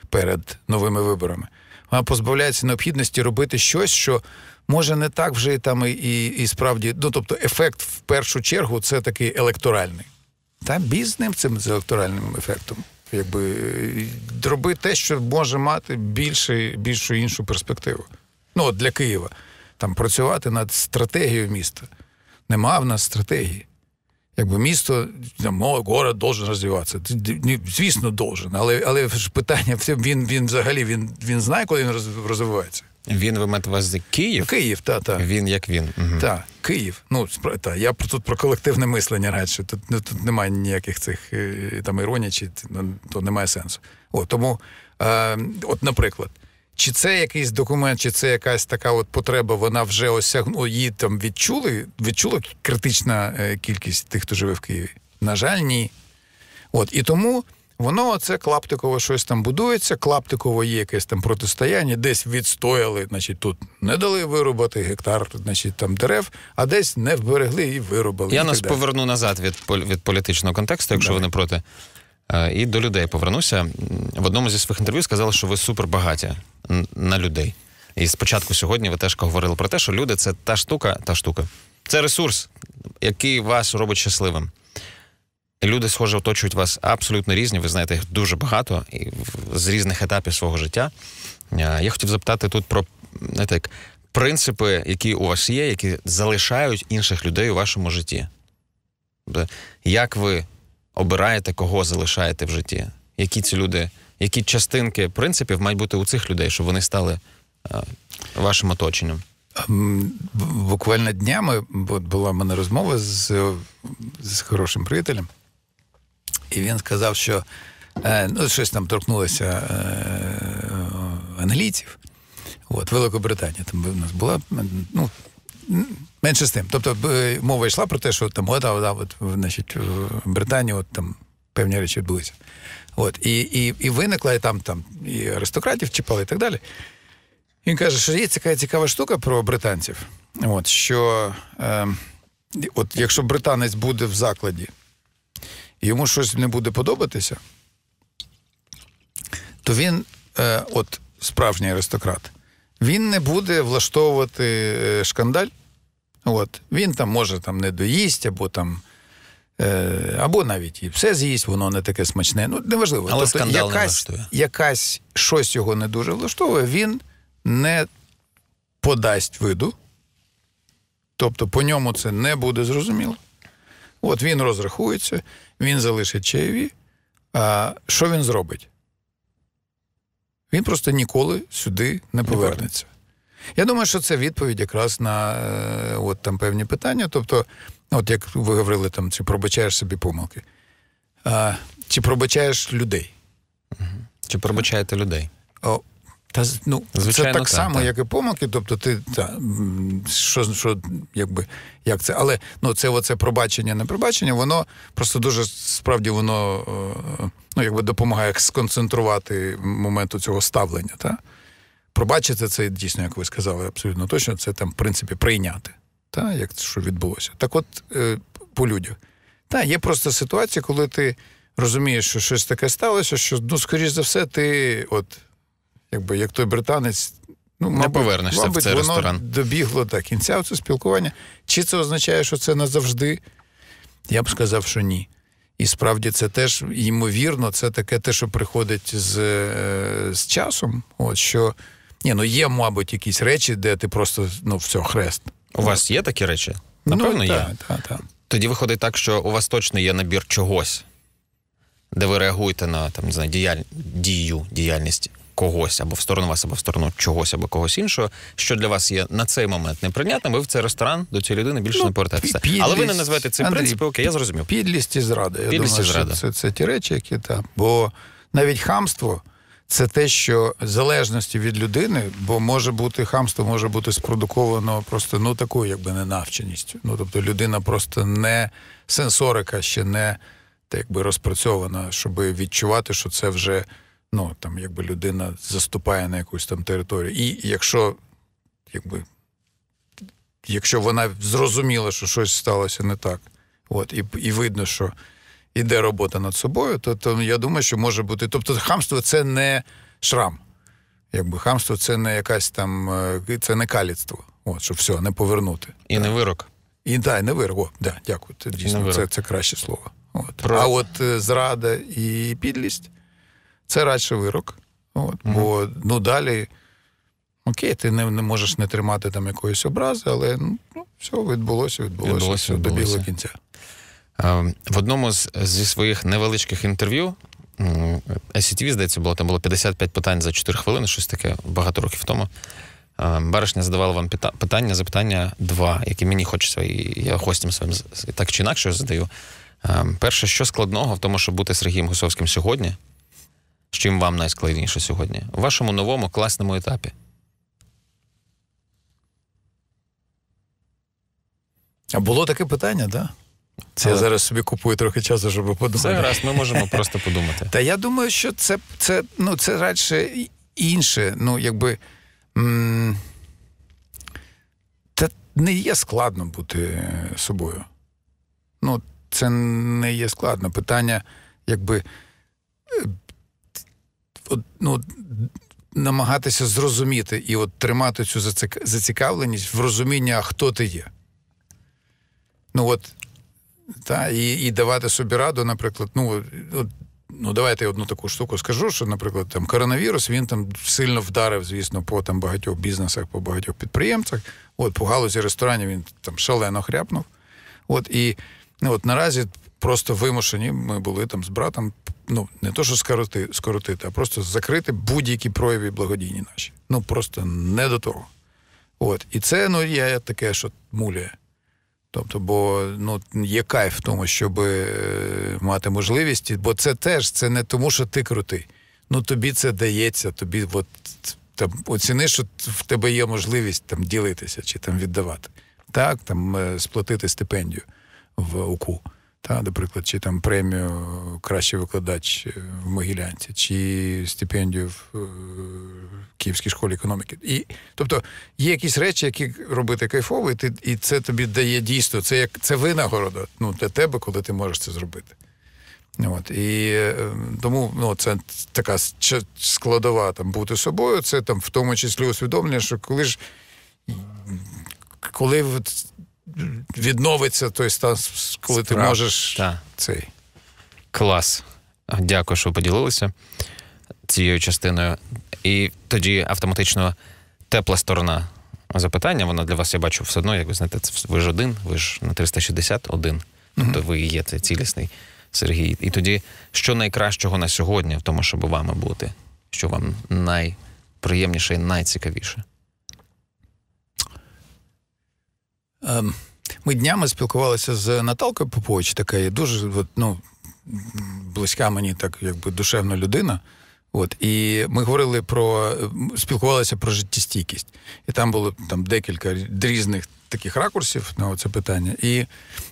перед новими виборами. Вона позбавляється необхідності робити щось, що може не так вже там і, і, і справді. Ну тобто, ефект в першу чергу це такий електоральний. Та біз ним цим з електоральним ефектом. Якби роби те, що може мати більше, більшу іншу перспективу. Ну от для Києва там працювати над стратегією міста. Нема в нас стратегії. Якби місто, ну, мов, город должен розвиватися. Звісно, должен. Але але ж питання він він взагалі він він знає, коли він розвивається. Він ви маєте вас Київ? Київ, так, так. Він як він. Угу. Так, Київ. Ну, та, Я тут про колективне мислення радше. Тут ну, тут немає ніяких цих е, там іроній, ну, то немає сенсу. О, Тому, е, от, наприклад, чи це якийсь документ, чи це якась така от потреба, вона вже осягнула її там відчули? Відчула критична е, кількість тих, хто живе в Києві? На жаль, ні. От і тому воно це клаптиково щось там будується, клаптиково є якесь там протистояння, десь відстояли, значить, тут не дали вирубати гектар, значить там дерев, а десь не вберегли і вирубали. Я і нас далі. поверну назад від від політичного контексту, якщо Давай. ви не проти. Е, і до людей повернуся. В одному зі своїх інтерв'ю сказали, що ви супербагаті на людей. І спочатку сьогодні ви теж говорили про те, що люди це та штука, та штука. Це ресурс, який вас робить щасливим. Люди, схоже, оточують вас абсолютно різні. Ви знаєте їх дуже багато і з різних етапів свого життя. Е, я хотів запитати тут про знаєте, як, принципи, які у вас є, які залишають інших людей у вашому житті. Як ви обираєте, кого залишаєте в житті, які ці люди, які частинки принципів мають бути у цих людей, щоб вони стали е, вашим оточенням. Ем, буквально днями була в мене розмова з з хорошим приятелем, і він сказав, що е, ну, щось там торкнулося е, англійців. От, Великобританія там у нас була. ну, Менше з тим. Тобто е, мова йшла про те, що там от, от, от, значить, е, в Британії от там певні речі відбулися. От, І і, і виникла і там там і аристократів чіпали і так далі. він каже, що є така цікава штука про британців, От, що е, от якщо британець буде в закладі, і йому щось не буде подобатися, то він, е, от справжній аристократ, він не буде влаштовувати е, шкандаль. От. Він там може там не доїсть, або там. Е, або навіть і все з'їсть, воно не таке смачне. Ну, неважливо. Але тобто, скандал якась, не якась щось його не дуже влаштовує, він не подасть виду. Тобто по ньому це не буде зрозуміло. От він розрахується, він залишить чаєві. А Що він зробить? Він просто ніколи сюди не повернеться. Я думаю, що це відповідь якраз на е, от там певні питання. Тобто, от як ви говорили, там, чи пробачаєш собі помилки, е, чи пробачаєш людей? Чи пробачаєте людей? О, та, ну, Звичайно, Це так та, само, та. як і помилки. Тобто, ти та, що, що, якби, як це? Але ну, це оце пробачення, не пробачення, воно просто дуже справді воно е, ну, якби допомагає сконцентрувати моменту цього ставлення. Та? Пробачити це дійсно, як ви сказали, абсолютно точно, це там, в принципі, прийняти, та, як що відбулося. Так от, е, по людях. Та, є просто ситуація, коли ти розумієш, що щось таке сталося, що, ну, скоріш за все, ти, от, якби, як той британець, ну, мабуть, не повернешся мабуть, в цей воно ресторан. добігло до кінця це спілкування. Чи це означає, що це назавжди? Я б сказав, що ні. І справді це теж, ймовірно, це таке те, що приходить з е, з часом. От що ні, ну є, мабуть, якісь речі, де ти просто ну, все, хрест. У вас є такі речі? Ну, Напевно, ну, є. Та, та, та. Тоді виходить так, що у вас точно є набір чогось, де ви реагуєте на там, не знаю, діяль... дію, діяльність когось або в сторону вас, або в сторону чогось, або когось іншого, що для вас є на цей момент неприйнятним, ви в цей ресторан до цієї людини більше ну, не повертаєтеся. Але ви не назвете ці Андрій, принципи, окей, я зрозумів. Підлість і зрада. Я підлість думаю, і зрада. Що це, це ті речі, які там, Бо навіть хамство це те, що в залежності від людини, бо може бути хамство, може бути спродуковано просто ну такою, якби ненавченістю. Ну тобто людина просто не сенсорика ще не так би розпрацьована, щоб відчувати, що це вже ну там якби людина заступає на якусь там територію. І якщо якби. Якщо вона зрозуміла, що щось сталося не так, от і і видно, що іде робота над собою, то, то я думаю, що може бути. Тобто, хамство це не шрам. Якби хамство це не якась там, е, це не каліцтво. От, щоб все, не повернути. І так. не вирок. І да, і не вирок. О, да, дякую. Це дійсно це, це краще слово. От. Про... А от е, зрада і підлість це радше вирок. От, угу. Бо ну далі. Окей, ти не не можеш не тримати там якоїсь образи, але ну, все відбулося, відбулося, відбулося все добігло кінця. Ем, в одному з зі своїх невеличких інтерв'ю ICTV, e здається, було там було 55 питань за 4 хвилини, щось таке багато років тому. Ем, Баришня задавала вам питання, запитання два, які мені хочеться, і я гостям своїм так чи інакше задаю. Ем, перше, що складного в тому, щоб бути Сергієм Гусовським сьогодні, з чим вам найскладніше сьогодні? У вашому новому класному етапі. А було таке питання, так? Да? Це Але... я зараз собі купую трохи часу, щоб подумати. Це раз, ми можемо просто подумати. Та я думаю, що це це, ну, це радше інше. Ну, якби. М- та не є складно бути собою. Ну, це не є складно. Питання, якби. Е, ну, Намагатися зрозуміти і от тримати цю зацікавленість в розумінні, а хто ти є. Ну от та, І і давати собі раду, наприклад, ну ну давайте я одну таку штуку скажу, що, наприклад, там коронавірус він там сильно вдарив, звісно, по там багатьох бізнесах, по багатьох підприємцях. От по галузі ресторанів він там шалено хряпнув. От і ну, от наразі просто вимушені ми були там з братом. Ну не то, що скороти, скоротити, а просто закрити будь-які прояви благодійні наші. Ну просто не до того. От і це ну я таке, що муляє. Тобто, бо ну є кайф в тому, щоб е, мати можливість, бо це теж це не тому, що ти крутий. Ну тобі це дається, тобі от, там оціни, що в тебе є можливість там ділитися чи там віддавати. Так, там е, сплатити стипендію в УКУ та, наприклад, чи там премію Кращий викладач в Могілянці, чи стипендію в е, Київській школі економіки. І, Тобто є якісь речі, які робити кайфово, і ти, і це тобі дає дійсно, це як це винагорода ну, для тебе, коли ти можеш це зробити. От, І е, тому ну, це така складова там бути собою, це там в тому числі усвідомлення, що коли ж. Коли відновиться той стан, коли Справ. ти можеш Та. цей. Клас. Дякую, що поділилися цією частиною. І тоді автоматично тепла сторона запитання. Вона для вас, я бачу, все одно, як ви знаєте, ви ж один, ви ж на 361. Тобто ви є цей цілісний Сергій. І тоді, що найкращого на сьогодні, в тому, щоб вами бути, що вам найприємніше і найцікавіше? Ем, ми днями спілкувалися з Наталкою Попович, така є дуже ну, близька мені так, якби душевна людина. От, І ми говорили про спілкувалися про життєстійкість. І там було там декілька різних таких ракурсів на це питання. І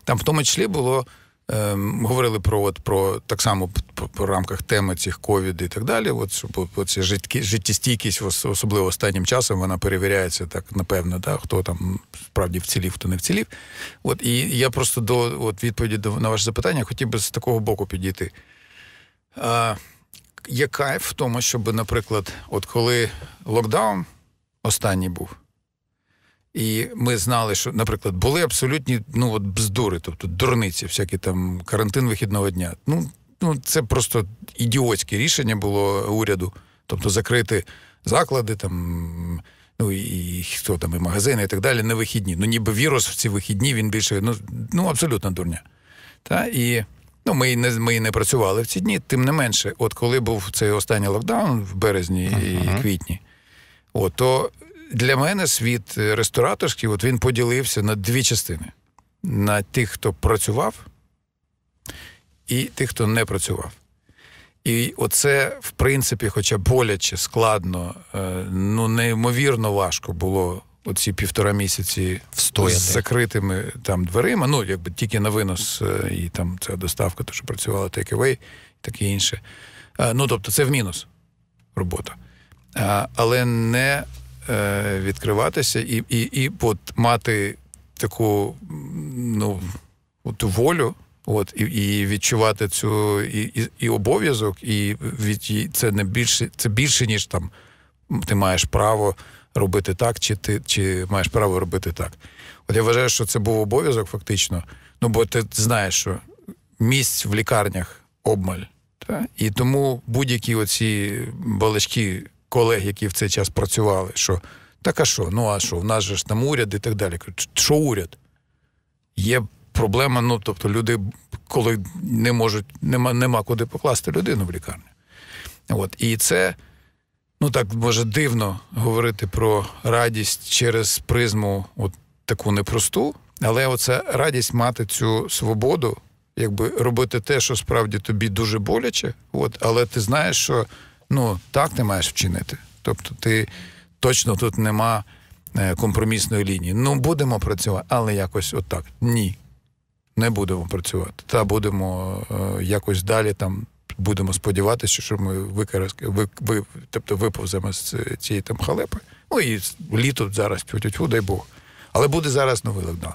там в тому числі було Ем, Говорили про от, про так само по, по рамках теми цих ковід і так далі. От по, життєстійкість, особливо останнім часом, вона перевіряється так, напевно, да, хто там справді вцілів, хто не вцілів. От і я просто до от, відповіді до, на ваше запитання хотів би з такого боку підійти. А, Є кайф в тому, щоб, наприклад, от коли локдаун останній був. І ми знали, що, наприклад, були абсолютні ну, от бздури, тобто дурниці, всякі там карантин вихідного дня. Ну, ну це просто ідіотське рішення було уряду, тобто закрити заклади там. Ну і, хто там, і магазини, і так далі, не вихідні. Ну, ніби вірус в ці вихідні, він більше ну ну абсолютно дурня. Та? І ну, ми не ми не працювали в ці дні, тим не менше, от коли був цей останній локдаун в березні uh-huh. і квітні, от, то для мене світ е, рестораторський от він поділився на дві частини: на тих, хто працював, і тих, хто не працював. І оце, в принципі, хоча боляче, складно, е, ну неймовірно важко було оці півтора місяці Встояти. з закритими там дверима. Ну, якби тільки на винос е, і там ця доставка, то що працювала і таке інше. Ну, тобто, це в мінус робота. Але не Е, відкриватися і і, і от, мати таку ну, от, волю. От і і відчувати цю і і, і обов'язок, і від і це не більше це більше, ніж там ти маєш право робити так, чи ти чи маєш право робити так. От я вважаю, що це був обов'язок, фактично. Ну бо ти знаєш, що місць в лікарнях обмаль, та? і тому будь-які оці балачки колег, які в цей час працювали, що так а що, ну а що, в нас же ж там уряд і так далі. що уряд? Є проблема, ну тобто люди, коли не можуть, нема нема куди покласти людину в лікарню. От. І це, ну так може дивно говорити про радість через призму, от таку непросту, але оце радість мати цю свободу, якби робити те, що справді тобі дуже боляче, от, але ти знаєш, що. Ну так ти маєш вчинити. Тобто, ти точно тут нема е, компромісної лінії. Ну будемо працювати, але якось отак. Ні. Не будемо працювати. Та будемо е, якось далі там. Будемо сподіватися, що ми викараз... ви... ви... тобто виповземо з цієї там халепи. Ну і літо зараз тю дай Бог. Але буде зараз новий локдаун.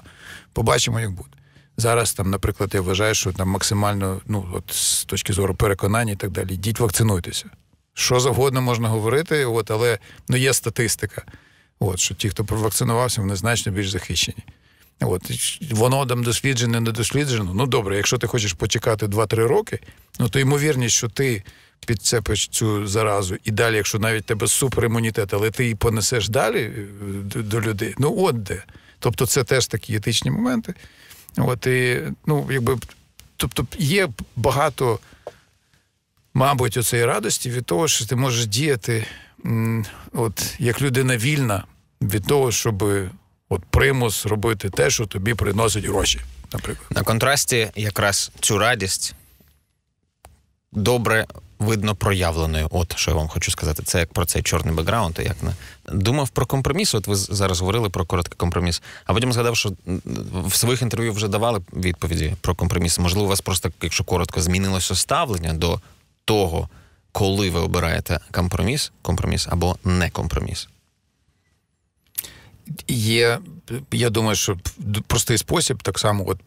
Побачимо, як буде. Зараз, там, наприклад, я вважаю, що там максимально, ну, от з точки зору переконання і так далі, йдіть, вакцинуйтеся що завгодно можна говорити, от, але ну, є статистика, от, що ті, хто провакцинувався, вони значно більш захищені. От, Воно там досліджене, не досліджено. Ну добре, якщо ти хочеш почекати 2-3 роки, ну то ймовірність, що ти підцепиш цю заразу, і далі, якщо навіть тебе суперімунітет, але ти її понесеш далі е, до людей, ну от де. Тобто це теж такі етичні моменти. От, і, ну, якби, Тобто є багато мабуть, оцеї радості від того, що ти можеш діяти, от як людина вільна, від того, щоб от примус робити те, що тобі приносить гроші. Наприклад, на контрасті якраз цю радість добре видно проявленою. От що я вам хочу сказати, це як про цей чорний бекграунд, як на думав про компроміс. От ви зараз говорили про короткий компроміс. А потім згадав, що в своїх інтерв'ю вже давали відповіді про компроміс. Можливо, у вас просто, якщо коротко, змінилося ставлення до того, коли ви обираєте компроміс, компроміс або не компроміс? Є, я думаю, що простий спосіб так само, от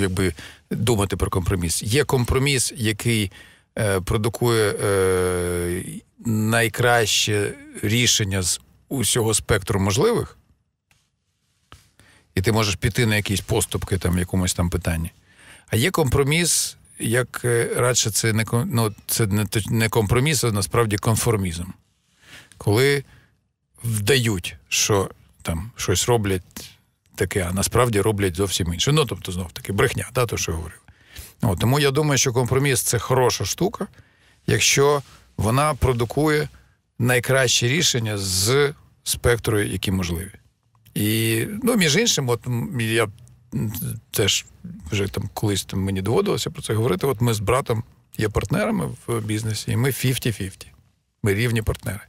якби думати про компроміс. Є компроміс, який е, продукує е, найкраще рішення з усього спектру можливих, і ти можеш піти на якісь поступки там в якомусь там питанні. А є компроміс, як е, радше це не ну, це не компроміс, а насправді конформізм. Коли вдають, що там щось роблять таке, а насправді роблять зовсім інше. Ну, тобто, знов таки, брехня, да, то що я говорив. Ну, тому я думаю, що компроміс це хороша штука, якщо вона продукує найкращі рішення з спектру, які можливі. І ну, між іншим, от я теж вже там колись там мені доводилося про це говорити. От ми з братом є партнерами в бізнесі, і ми 50-50. Ми рівні партнери.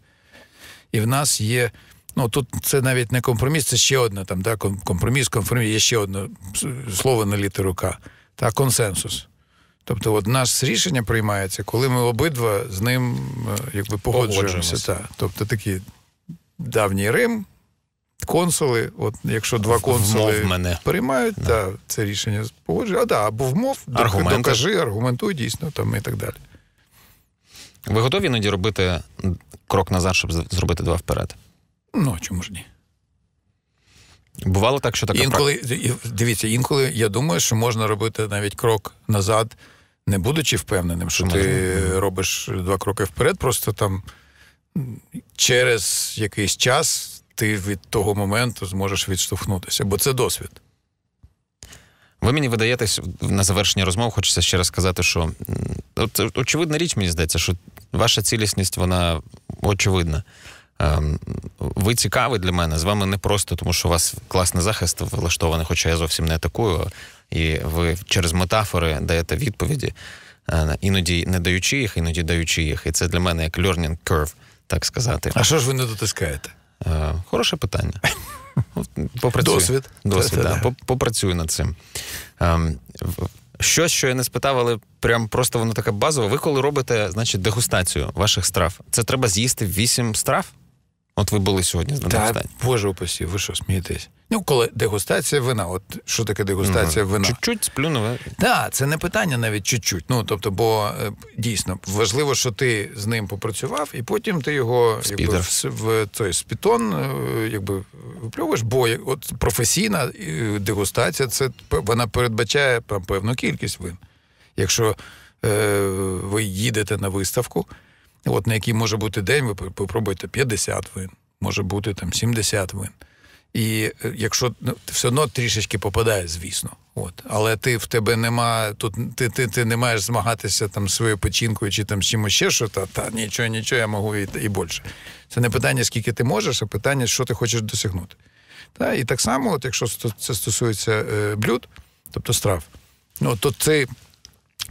І в нас є. Ну, тут це навіть не компроміс, це ще одне там, да, компроміс, компроміс, є ще одне слово на літеру К, та консенсус. Тобто, от нас рішення приймається, коли ми обидва з ним е, якби погоджуємося. Та. Тобто такий давній Рим, консули, от якщо два консули вмов мене. приймають, да. та, це рішення погоджує. А да, або вмов, Аргументи. докажи, аргументуй дійсно там і так далі. Ви готові іноді робити крок назад, щоб зробити два вперед? Ну, чому ж ні? Бувало так, що така інколи, Дивіться, інколи я думаю, що можна робити навіть крок назад, не будучи впевненим, що ти робиш два кроки вперед, просто там через якийсь час ти від того моменту зможеш відштовхнутися, бо це досвід. Ви мені видаєтесь на завершення розмов, хочеться ще раз сказати, що От, очевидна річ, мені здається, що ваша цілісність, вона очевидна. Ем, ви цікаві для мене. З вами не просто, тому що у вас класний захист влаштований, хоча я зовсім не атакую, і ви через метафори даєте відповіді, е, іноді не даючи їх, іноді даючи їх. І це для мене як learning curve, так сказати. А що ж ви не дотискаєте? Е, хороше питання. Ну, Попрацюй. Досвід. Досвід, Да. Попрацюю над цим. Ем, щось, що я не спитав, але прям просто воно таке базове. Ви коли робите, значить, дегустацію ваших страв, це треба з'їсти вісім страв? От ви були сьогодні з дегустацією. Боже упасів, ви що смієтесь? Ну, коли дегустація вина, от що таке дегустація угу. вина? Чуть-чуть сплюнула. Так, це не питання навіть чуть-чуть. Ну тобто, бо е, дійсно важливо, що ти з ним попрацював, і потім ти його якби, в, в той спітон е, якби випльовуєш, бо е, от професійна дегустація, це вона передбачає там, певну кількість вин. Якщо е, ви їдете на виставку, от на якій може бути день, ви попробуєте 50 вин, може бути там 70 вин. І е, якщо ну, все одно трішечки попадає, звісно. От, але ти в тебе нема тут. Ти ти, ти не маєш змагатися там своєю печінкою чи там з чимось ще що та та нічого, нічого, я можу і і більше. Це не питання, скільки ти можеш, а питання, що ти хочеш досягнути. Та, І так само, от якщо це стосується е, блюд, тобто страв, ну то ти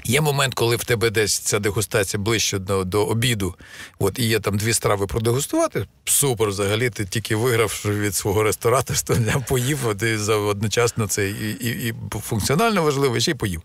Є момент, коли в тебе десь ця дегустація ближче до до обіду, от і є там дві страви продегустувати. Супер, взагалі, ти тільки виграв від свого рестораторства, [laughs] поїв от, і за одночасно це і і, і функціонально важливо, і ще й поїв.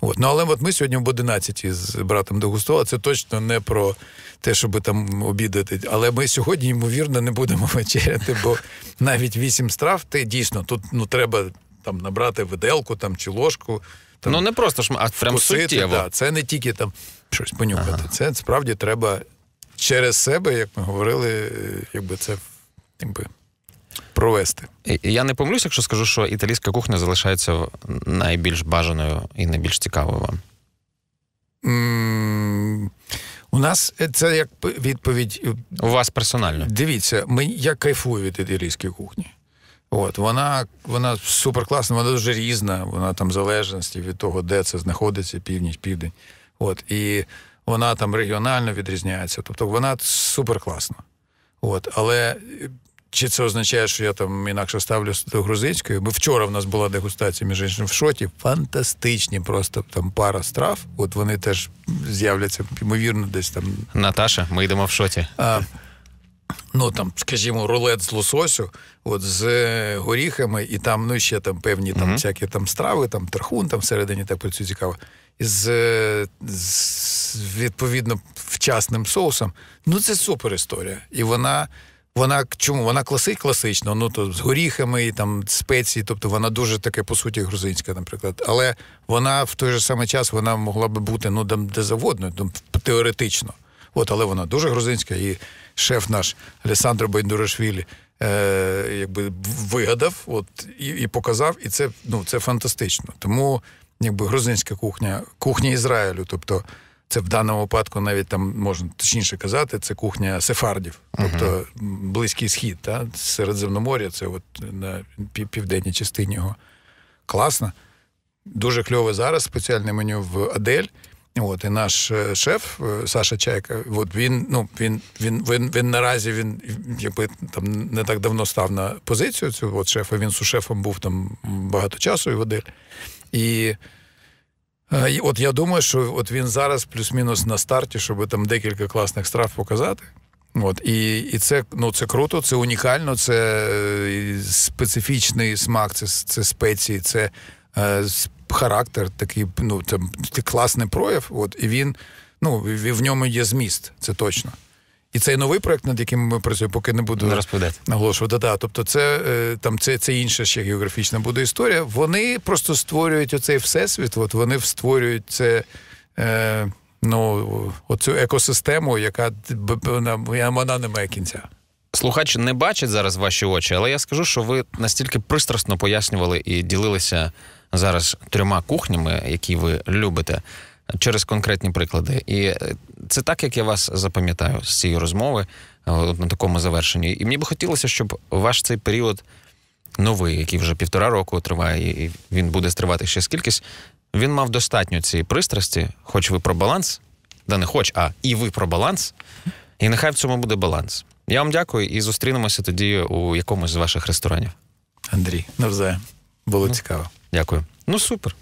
От. Ну але от ми сьогодні об 11 з братом дегустували. Це точно не про те, щоб там обідати. Але ми сьогодні, ймовірно, не будемо [laughs] вечеряти, бо навіть вісім страв ти дійсно тут ну треба там набрати виделку там чи ложку там ну не просто ж а прям вкусити, суттєво. Да. Це не тільки там щось понюхати. Ага. Це справді треба через себе, як ми говорили, якби це якби. Провести я не помилюсь, якщо скажу, що італійська кухня залишається найбільш бажаною і найбільш цікавою вам. у нас е, це як відповідь. Е, у вас персонально. Дивіться, ми я кайфую від італійської кухні. От вона вона класна, вона дуже різна. Вона там в залежності від того, де це знаходиться, північ, південь. От і вона там регіонально відрізняється. Тобто вона супер класна. От, але е, чи це означає, що я там інакше ставлюся до грузинської? Бо вчора в нас була дегустація між іншим в шоті. Фантастичні, просто там пара страв. От вони теж з'являться ймовірно, десь там. Наташа, ми йдемо в шоті. А, ну там, скажімо, рулет з лососю, от з е, горіхами, і там, ну ще там певні там mm всякі там страви, там трахун там всередині так працює цікаво. Е, з, з відповідно вчасним соусом. Ну це супер історія. І вона. Вона чому вона класик, класична, ну то з горіхами і там спеції, тобто вона дуже таке, по суті, грузинська, наприклад. Але вона в той же самий час вона могла би бути ну де заводно, теоретично. От, але вона дуже грузинська, і шеф наш Алесандро Бендурашвілі е, якби вигадав, от і і показав, і це ну це фантастично. Тому якби грузинська кухня, кухня Ізраїлю, тобто. Це в даному випадку навіть там можна точніше казати, це кухня сефардів, тобто uh-huh. близький схід, та Середземномор'я, це от на південній частині його класна. Дуже кльове зараз спеціальне меню в Адель. От і наш е, шеф е, Саша Чайка, от він ну він він він він наразі він якби там не так давно став на позицію цю от шефа. Він сушефом був там багато часу і води. І е, і от я думаю, що от він зараз плюс-мінус на старті, щоб там декілька класних страв показати. От і і це ну це круто, це унікально, це специфічний смак, це це спеції, це е, характер, такий ну це класний прояв. От і він ну в ньому є зміст, це точно. І цей новий проект, над яким ми працюємо, поки не буду розповідати. наголошувати. Да, Тобто, це е, там це це інша ще географічна буде історія. Вони просто створюють оцей всесвіт. От вони створюють це. Е, Ну, оцю екосистему, яка вона не має кінця. Слухач не бачить зараз ваші очі, але я скажу, що ви настільки пристрасно пояснювали і ділилися зараз трьома кухнями, які ви любите, через конкретні приклади. І е, це так, як я вас запам'ятаю з цієї розмови е, на такому завершенні. І мені би хотілося, щоб ваш цей період новий, який вже півтора року триває, і він буде тривати ще скількись. Він мав достатньо цієї пристрасті, хоч ви про баланс, да не хоч, а і ви про баланс. І нехай в цьому буде баланс. Я вам дякую і зустрінемося тоді у якомусь з ваших ресторанів. Андрій, навзаєм. Було цікаво. Дякую. Ну супер.